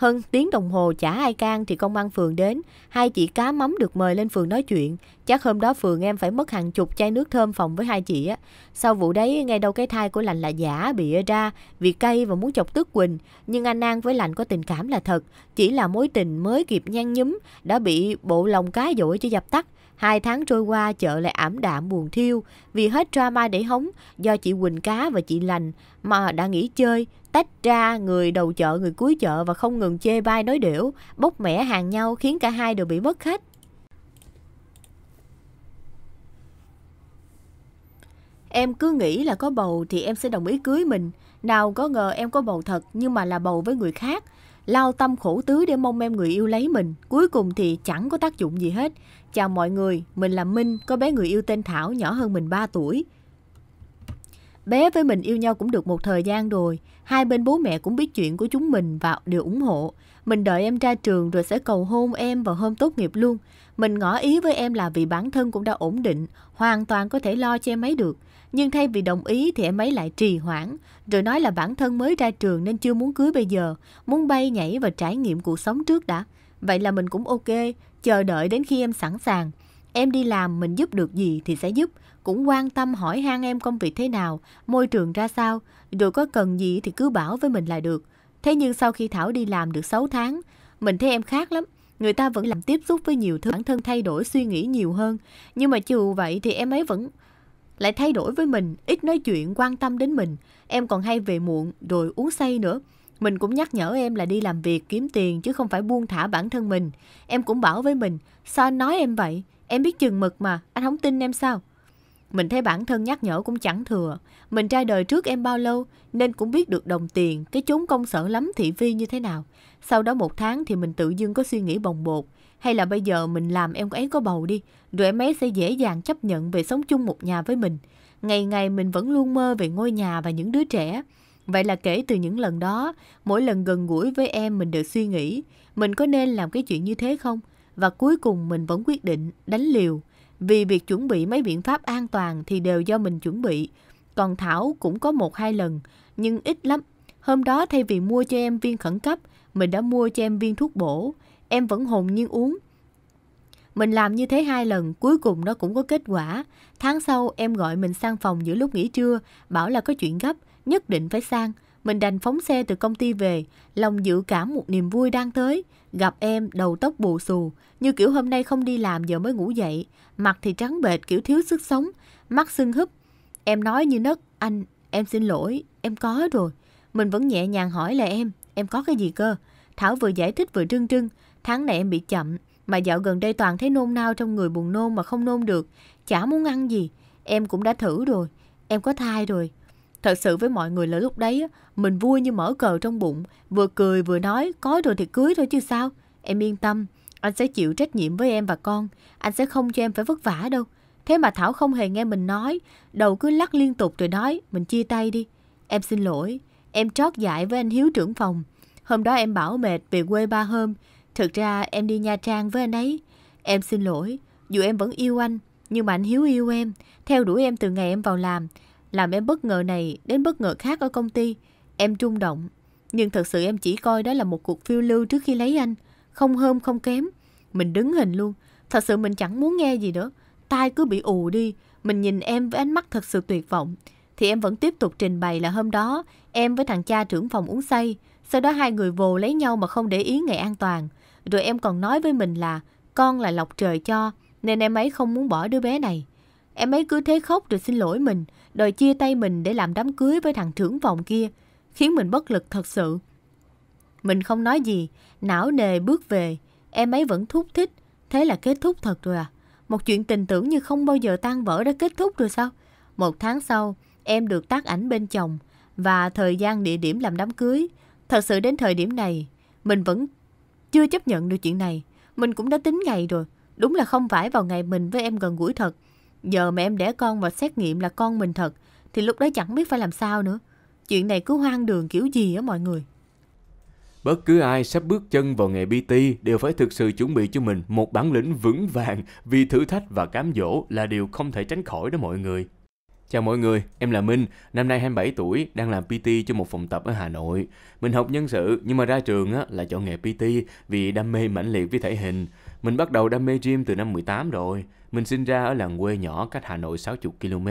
hơn tiếng đồng hồ chả ai can thì công an phường đến, hai chị cá mắm được mời lên phường nói chuyện. Chắc hôm đó phường em phải mất hàng chục chai nước thơm phòng với hai chị á. Sau vụ đấy, ngay đâu cái thai của Lành là giả bị ra vì cay và muốn chọc tức Quỳnh. Nhưng anh An với Lành có tình cảm là thật, chỉ là mối tình mới kịp nhan nhúm đã bị bộ lòng cá dội cho dập tắt. Hai tháng trôi qua chợ lại ảm đạm buồn thiêu vì hết drama để hóng do chị Quỳnh Cá và chị Lành mà đã nghỉ chơi, tách ra người đầu chợ người cuối chợ và không ngừng chê bai nói điểu, bốc mẻ hàng nhau khiến cả hai đều bị mất khách. Em cứ nghĩ là có bầu thì em sẽ đồng ý cưới mình. Nào có ngờ em có bầu thật nhưng mà là bầu với người khác. Lao tâm khổ tứ để mong em người yêu lấy mình. Cuối cùng thì chẳng có tác dụng gì hết. Chào mọi người, mình là Minh, có bé người yêu tên Thảo nhỏ hơn mình 3 tuổi. Bé với mình yêu nhau cũng được một thời gian rồi, hai bên bố mẹ cũng biết chuyện của chúng mình và đều ủng hộ. Mình đợi em ra trường rồi sẽ cầu hôn em vào hôm tốt nghiệp luôn. Mình ngỏ ý với em là vì bản thân cũng đã ổn định, hoàn toàn có thể lo cho em ấy được. Nhưng thay vì đồng ý thì em ấy lại trì hoãn, rồi nói là bản thân mới ra trường nên chưa muốn cưới bây giờ, muốn bay nhảy và trải nghiệm cuộc sống trước đã. Vậy là mình cũng ok, chờ đợi đến khi em sẵn sàng. Em đi làm mình giúp được gì thì sẽ giúp, cũng quan tâm hỏi han em công việc thế nào, môi trường ra sao, rồi có cần gì thì cứ bảo với mình là được. Thế nhưng sau khi Thảo đi làm được 6 tháng, mình thấy em khác lắm. Người ta vẫn làm tiếp xúc với nhiều thứ, bản thân thay đổi suy nghĩ nhiều hơn. Nhưng mà dù vậy thì em ấy vẫn lại thay đổi với mình, ít nói chuyện, quan tâm đến mình. Em còn hay về muộn, rồi uống say nữa. Mình cũng nhắc nhở em là đi làm việc kiếm tiền chứ không phải buông thả bản thân mình. Em cũng bảo với mình, sao anh nói em vậy? Em biết chừng mực mà, anh không tin em sao? Mình thấy bản thân nhắc nhở cũng chẳng thừa. Mình trai đời trước em bao lâu nên cũng biết được đồng tiền, cái chốn công sở lắm thị vi như thế nào. Sau đó một tháng thì mình tự dưng có suy nghĩ bồng bột. Hay là bây giờ mình làm em ấy có bầu đi, rồi em ấy sẽ dễ dàng chấp nhận về sống chung một nhà với mình. Ngày ngày mình vẫn luôn mơ về ngôi nhà và những đứa trẻ. Vậy là kể từ những lần đó, mỗi lần gần gũi với em mình đều suy nghĩ, mình có nên làm cái chuyện như thế không? Và cuối cùng mình vẫn quyết định đánh liều. Vì việc chuẩn bị mấy biện pháp an toàn thì đều do mình chuẩn bị. Còn Thảo cũng có một hai lần, nhưng ít lắm. Hôm đó thay vì mua cho em viên khẩn cấp, mình đã mua cho em viên thuốc bổ. Em vẫn hồn nhiên uống. Mình làm như thế hai lần, cuối cùng nó cũng có kết quả. Tháng sau em gọi mình sang phòng giữa lúc nghỉ trưa, bảo là có chuyện gấp nhất định phải sang. Mình đành phóng xe từ công ty về, lòng dự cảm một niềm vui đang tới. Gặp em, đầu tóc bù xù, như kiểu hôm nay không đi làm giờ mới ngủ dậy. Mặt thì trắng bệch kiểu thiếu sức sống, mắt sưng húp. Em nói như nấc, anh, em xin lỗi, em có rồi. Mình vẫn nhẹ nhàng hỏi là em, em có cái gì cơ? Thảo vừa giải thích vừa trưng trưng, tháng này em bị chậm, mà dạo gần đây toàn thấy nôn nao trong người buồn nôn mà không nôn được, chả muốn ăn gì. Em cũng đã thử rồi, em có thai rồi, Thật sự với mọi người là lúc đấy mình vui như mở cờ trong bụng, vừa cười vừa nói có rồi thì cưới thôi chứ sao. Em yên tâm, anh sẽ chịu trách nhiệm với em và con, anh sẽ không cho em phải vất vả đâu. Thế mà Thảo không hề nghe mình nói, đầu cứ lắc liên tục rồi nói mình chia tay đi. Em xin lỗi, em trót dại với anh Hiếu trưởng phòng. Hôm đó em bảo mệt về quê ba hôm, thực ra em đi Nha Trang với anh ấy. Em xin lỗi, dù em vẫn yêu anh, nhưng mà anh Hiếu yêu em, theo đuổi em từ ngày em vào làm. Làm em bất ngờ này đến bất ngờ khác ở công ty Em trung động Nhưng thật sự em chỉ coi đó là một cuộc phiêu lưu trước khi lấy anh Không hơn không kém Mình đứng hình luôn Thật sự mình chẳng muốn nghe gì nữa Tai cứ bị ù đi Mình nhìn em với ánh mắt thật sự tuyệt vọng Thì em vẫn tiếp tục trình bày là hôm đó Em với thằng cha trưởng phòng uống say Sau đó hai người vồ lấy nhau mà không để ý ngày an toàn Rồi em còn nói với mình là Con là lọc trời cho Nên em ấy không muốn bỏ đứa bé này Em ấy cứ thế khóc rồi xin lỗi mình đòi chia tay mình để làm đám cưới với thằng trưởng phòng kia, khiến mình bất lực thật sự. Mình không nói gì, não nề bước về, em ấy vẫn thúc thích, thế là kết thúc thật rồi à? Một chuyện tình tưởng như không bao giờ tan vỡ đã kết thúc rồi sao? Một tháng sau, em được tác ảnh bên chồng và thời gian địa điểm làm đám cưới. Thật sự đến thời điểm này, mình vẫn chưa chấp nhận được chuyện này. Mình cũng đã tính ngày rồi, đúng là không phải vào ngày mình với em gần gũi thật. Giờ mà em đẻ con và xét nghiệm là con mình thật thì lúc đó chẳng biết phải làm sao nữa. Chuyện này cứ hoang đường kiểu gì á mọi người. Bất cứ ai sắp bước chân vào nghề BT đều phải thực sự chuẩn bị cho mình một bản lĩnh vững vàng vì thử thách và cám dỗ là điều không thể tránh khỏi đó mọi người. Chào mọi người, em là Minh, năm nay 27 tuổi, đang làm PT cho một phòng tập ở Hà Nội. Mình học nhân sự nhưng mà ra trường á, là chọn nghề PT vì đam mê mãnh liệt với thể hình. Mình bắt đầu đam mê gym từ năm 18 rồi. Mình sinh ra ở làng quê nhỏ cách Hà Nội 60 km.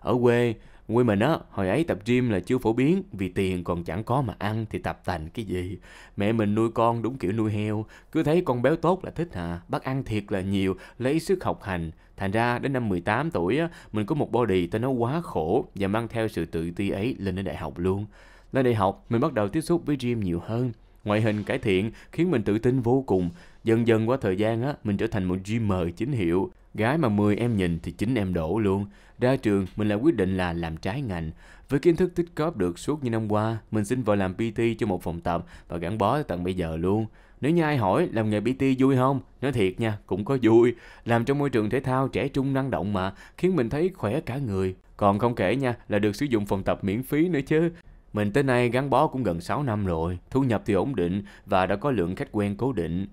Ở quê, quê mình á, hồi ấy tập gym là chưa phổ biến vì tiền còn chẳng có mà ăn thì tập tành cái gì. Mẹ mình nuôi con đúng kiểu nuôi heo, cứ thấy con béo tốt là thích hả, à. bắt ăn thiệt là nhiều, lấy sức học hành. Thành ra đến năm 18 tuổi á, mình có một body tên nó quá khổ và mang theo sự tự ti ấy lên đến đại học luôn. Lên đại học, mình bắt đầu tiếp xúc với gym nhiều hơn, ngoại hình cải thiện khiến mình tự tin vô cùng Dần dần qua thời gian á, mình trở thành một dreamer chính hiệu. Gái mà 10 em nhìn thì chính em đổ luôn. Ra trường, mình lại quyết định là làm trái ngành. Với kiến thức tích cóp được suốt những năm qua, mình xin vào làm PT cho một phòng tập và gắn bó tới tận bây giờ luôn. Nếu như ai hỏi làm nghề PT vui không? Nói thiệt nha, cũng có vui. Làm trong môi trường thể thao trẻ trung năng động mà, khiến mình thấy khỏe cả người. Còn không kể nha, là được sử dụng phòng tập miễn phí nữa chứ. Mình tới nay gắn bó cũng gần 6 năm rồi, thu nhập thì ổn định và đã có lượng khách quen cố định.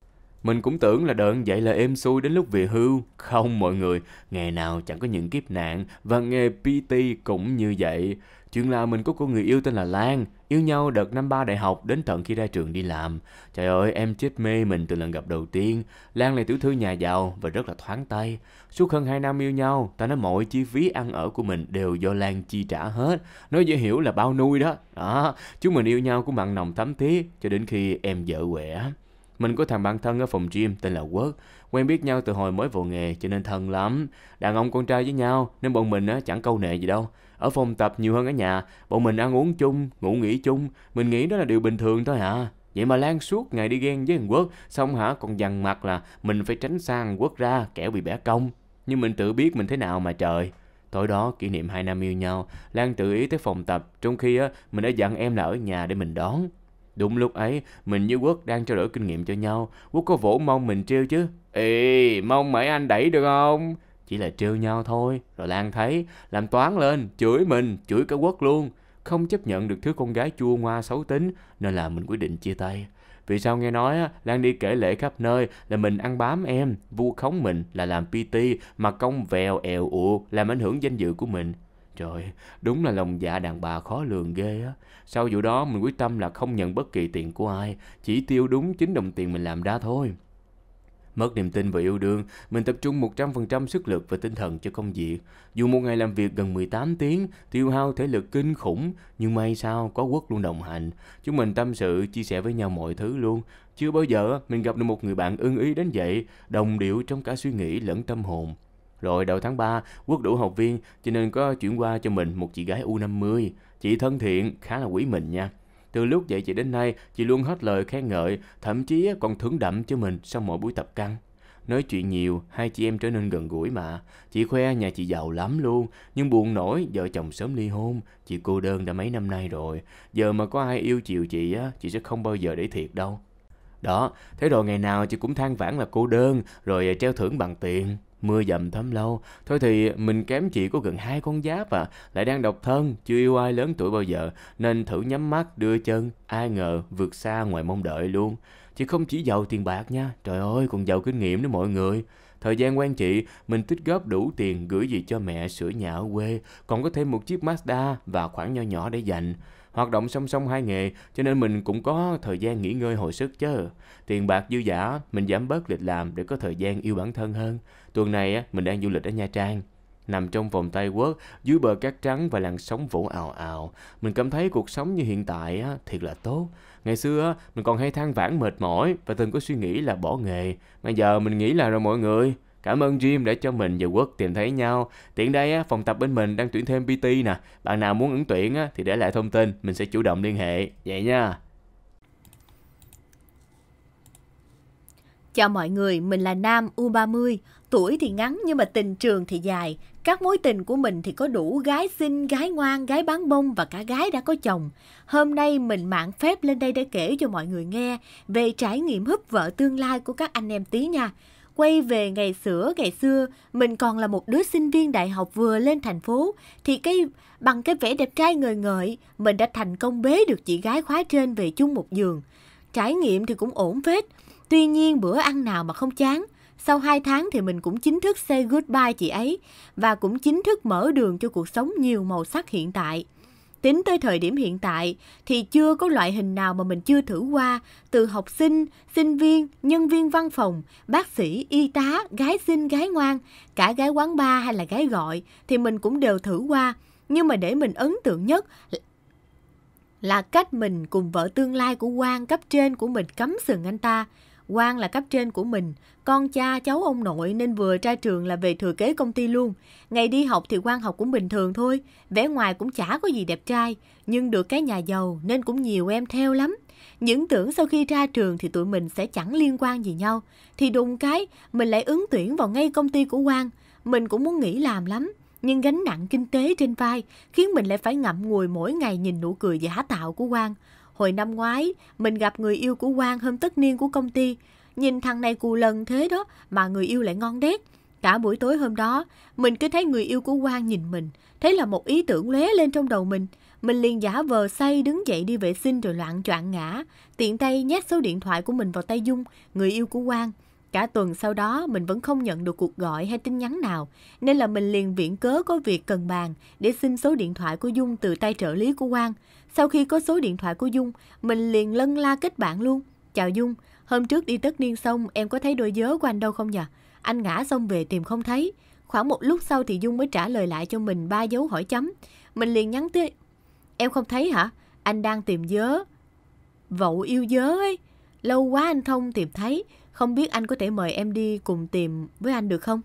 Mình cũng tưởng là đợn vậy là êm xuôi đến lúc về hưu. Không mọi người, ngày nào chẳng có những kiếp nạn và nghề PT cũng như vậy. Chuyện là mình có cô người yêu tên là Lan, yêu nhau đợt năm ba đại học đến tận khi ra trường đi làm. Trời ơi, em chết mê mình từ lần gặp đầu tiên. Lan là tiểu thư nhà giàu và rất là thoáng tay. Suốt hơn 2 năm yêu nhau, ta nói mọi chi phí ăn ở của mình đều do Lan chi trả hết. Nói dễ hiểu là bao nuôi đó. Đó, chúng mình yêu nhau cũng mặn nồng thắm thiết cho đến khi em vợ quẻ. Mình có thằng bạn thân ở phòng gym tên là Quốc, quen biết nhau từ hồi mới vào nghề cho nên thân lắm. Đàn ông con trai với nhau nên bọn mình á chẳng câu nệ gì đâu. Ở phòng tập nhiều hơn ở nhà, bọn mình ăn uống chung, ngủ nghỉ chung, mình nghĩ đó là điều bình thường thôi hả? À. Vậy mà Lan suốt ngày đi ghen với Hàn Quốc, xong hả còn dằn mặt là mình phải tránh xa Hàn Quốc ra, kẻo bị bẻ công. Nhưng mình tự biết mình thế nào mà trời. Tối đó kỷ niệm hai năm yêu nhau, Lan tự ý tới phòng tập, trong khi á, mình đã dặn em là ở nhà để mình đón. Đúng lúc ấy, mình với Quốc đang trao đổi kinh nghiệm cho nhau. Quốc có vỗ mông mình trêu chứ. Ê, mông mày anh đẩy được không? Chỉ là trêu nhau thôi. Rồi Lan thấy, làm toán lên, chửi mình, chửi cả Quốc luôn. Không chấp nhận được thứ con gái chua ngoa xấu tính, nên là mình quyết định chia tay. Vì sao nghe nói Lan đi kể lễ khắp nơi là mình ăn bám em, vu khống mình là làm PT, mà công vèo èo ụ, làm ảnh hưởng danh dự của mình. Trời, đúng là lòng dạ đàn bà khó lường ghê á. Sau vụ đó mình quyết tâm là không nhận bất kỳ tiền của ai, chỉ tiêu đúng chính đồng tiền mình làm ra thôi. Mất niềm tin và yêu đương, mình tập trung 100% sức lực và tinh thần cho công việc. Dù một ngày làm việc gần 18 tiếng, tiêu hao thể lực kinh khủng, nhưng may sao có quốc luôn đồng hành. Chúng mình tâm sự, chia sẻ với nhau mọi thứ luôn. Chưa bao giờ mình gặp được một người bạn ưng ý đến vậy, đồng điệu trong cả suy nghĩ lẫn tâm hồn. Rồi đầu tháng 3, Quốc đủ học viên cho nên có chuyển qua cho mình một chị gái U50. Chị thân thiện, khá là quý mình nha. Từ lúc dậy chị đến nay, chị luôn hết lời khen ngợi, thậm chí còn thưởng đậm cho mình sau mỗi buổi tập căng. Nói chuyện nhiều, hai chị em trở nên gần gũi mà. Chị khoe nhà chị giàu lắm luôn, nhưng buồn nổi vợ chồng sớm ly hôn, chị cô đơn đã mấy năm nay rồi. Giờ mà có ai yêu chiều chị á, chị sẽ không bao giờ để thiệt đâu. Đó, thế rồi ngày nào chị cũng than vãn là cô đơn, rồi treo thưởng bằng tiền. Mưa dầm thấm lâu, thôi thì mình kém chị có gần hai con giáp à, lại đang độc thân, chưa yêu ai lớn tuổi bao giờ, nên thử nhắm mắt đưa chân, ai ngờ vượt xa ngoài mong đợi luôn. Chị không chỉ giàu tiền bạc nha, trời ơi còn giàu kinh nghiệm nữa mọi người. Thời gian quen chị, mình tích góp đủ tiền gửi gì cho mẹ sửa nhà ở quê, còn có thêm một chiếc Mazda và khoản nho nhỏ để dành. Hoạt động song song hai nghề, cho nên mình cũng có thời gian nghỉ ngơi hồi sức chứ. Tiền bạc dư giả, mình giảm bớt lịch làm để có thời gian yêu bản thân hơn. Tuần này á, mình đang du lịch ở Nha Trang, nằm trong vòng tay quốc, dưới bờ cát trắng và làn sóng vỗ ào ào. Mình cảm thấy cuộc sống như hiện tại á, thiệt là tốt. Ngày xưa á, mình còn hay than vãn mệt mỏi và từng có suy nghĩ là bỏ nghề. Bây giờ mình nghĩ là rồi mọi người. Cảm ơn Jim đã cho mình và Quốc tìm thấy nhau. Tiện đây á, phòng tập bên mình đang tuyển thêm PT nè. Bạn nào muốn ứng tuyển á, thì để lại thông tin, mình sẽ chủ động liên hệ. Vậy nha. Chào mọi người, mình là Nam U30. Tuổi thì ngắn nhưng mà tình trường thì dài. Các mối tình của mình thì có đủ gái xinh, gái ngoan, gái bán bông và cả gái đã có chồng. Hôm nay mình mạng phép lên đây để kể cho mọi người nghe về trải nghiệm húp vợ tương lai của các anh em tí nha. Quay về ngày xưa, ngày xưa, mình còn là một đứa sinh viên đại học vừa lên thành phố, thì cái bằng cái vẻ đẹp trai ngời ngợi, mình đã thành công bế được chị gái khóa trên về chung một giường. Trải nghiệm thì cũng ổn phết, tuy nhiên bữa ăn nào mà không chán – sau 2 tháng thì mình cũng chính thức say goodbye chị ấy và cũng chính thức mở đường cho cuộc sống nhiều màu sắc hiện tại. Tính tới thời điểm hiện tại thì chưa có loại hình nào mà mình chưa thử qua, từ học sinh, sinh viên, nhân viên văn phòng, bác sĩ, y tá, gái xinh, gái ngoan, cả gái quán bar hay là gái gọi thì mình cũng đều thử qua. Nhưng mà để mình ấn tượng nhất là cách mình cùng vợ tương lai của quan cấp trên của mình cấm sừng anh ta. Quang là cấp trên của mình, con cha cháu ông nội nên vừa ra trường là về thừa kế công ty luôn. Ngày đi học thì Quang học cũng bình thường thôi, vẻ ngoài cũng chả có gì đẹp trai, nhưng được cái nhà giàu nên cũng nhiều em theo lắm. Những tưởng sau khi ra trường thì tụi mình sẽ chẳng liên quan gì nhau, thì đùng cái mình lại ứng tuyển vào ngay công ty của Quang. Mình cũng muốn nghỉ làm lắm, nhưng gánh nặng kinh tế trên vai khiến mình lại phải ngậm ngùi mỗi ngày nhìn nụ cười giả tạo của Quang. Hồi năm ngoái, mình gặp người yêu của Quang hôm tất niên của công ty. Nhìn thằng này cù lần thế đó mà người yêu lại ngon đét. Cả buổi tối hôm đó, mình cứ thấy người yêu của Quang nhìn mình. Thế là một ý tưởng lóe lên trong đầu mình. Mình liền giả vờ say đứng dậy đi vệ sinh rồi loạn choạng ngã. Tiện tay nhét số điện thoại của mình vào tay Dung, người yêu của Quang. Cả tuần sau đó mình vẫn không nhận được cuộc gọi hay tin nhắn nào, nên là mình liền viện cớ có việc cần bàn để xin số điện thoại của Dung từ tay trợ lý của Quang. Sau khi có số điện thoại của Dung, mình liền lân la kết bạn luôn. Chào Dung, hôm trước đi tất niên xong em có thấy đôi giớ của anh đâu không nhỉ? Anh ngã xong về tìm không thấy. Khoảng một lúc sau thì Dung mới trả lời lại cho mình ba dấu hỏi chấm. Mình liền nhắn tới. Em không thấy hả? Anh đang tìm dớ. Vậu yêu dớ ấy. Lâu quá anh không tìm thấy. Không biết anh có thể mời em đi cùng tìm với anh được không?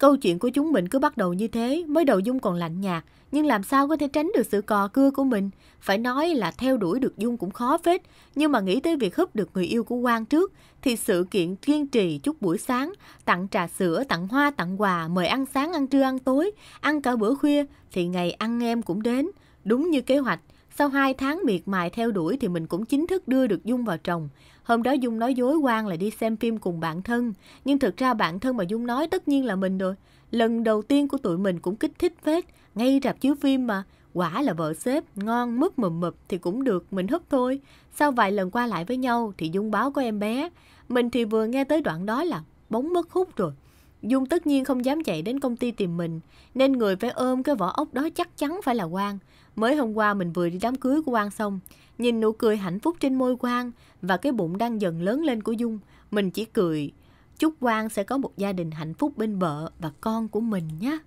Câu chuyện của chúng mình cứ bắt đầu như thế, mới đầu Dung còn lạnh nhạt, nhưng làm sao có thể tránh được sự cò cưa của mình. Phải nói là theo đuổi được Dung cũng khó phết, nhưng mà nghĩ tới việc húp được người yêu của Quang trước, thì sự kiện kiên trì chút buổi sáng, tặng trà sữa, tặng hoa, tặng quà, mời ăn sáng, ăn trưa, ăn tối, ăn cả bữa khuya, thì ngày ăn em cũng đến. Đúng như kế hoạch, sau 2 tháng miệt mài theo đuổi thì mình cũng chính thức đưa được Dung vào chồng. Hôm đó Dung nói dối Quang là đi xem phim cùng bạn thân, nhưng thực ra bạn thân mà Dung nói tất nhiên là mình rồi. Lần đầu tiên của tụi mình cũng kích thích phết, ngay rạp chiếu phim mà. Quả là vợ xếp, ngon mứt mùm mụp thì cũng được, mình húp thôi. Sau vài lần qua lại với nhau thì Dung báo có em bé. Mình thì vừa nghe tới đoạn đó là bóng mất hút rồi. Dung tất nhiên không dám chạy đến công ty tìm mình, nên người phải ôm cái vỏ ốc đó chắc chắn phải là Quang. Mới hôm qua mình vừa đi đám cưới của Quang xong, nhìn nụ cười hạnh phúc trên môi Quang và cái bụng đang dần lớn lên của Dung, mình chỉ cười. Chúc Quang sẽ có một gia đình hạnh phúc bên vợ và con của mình nhé.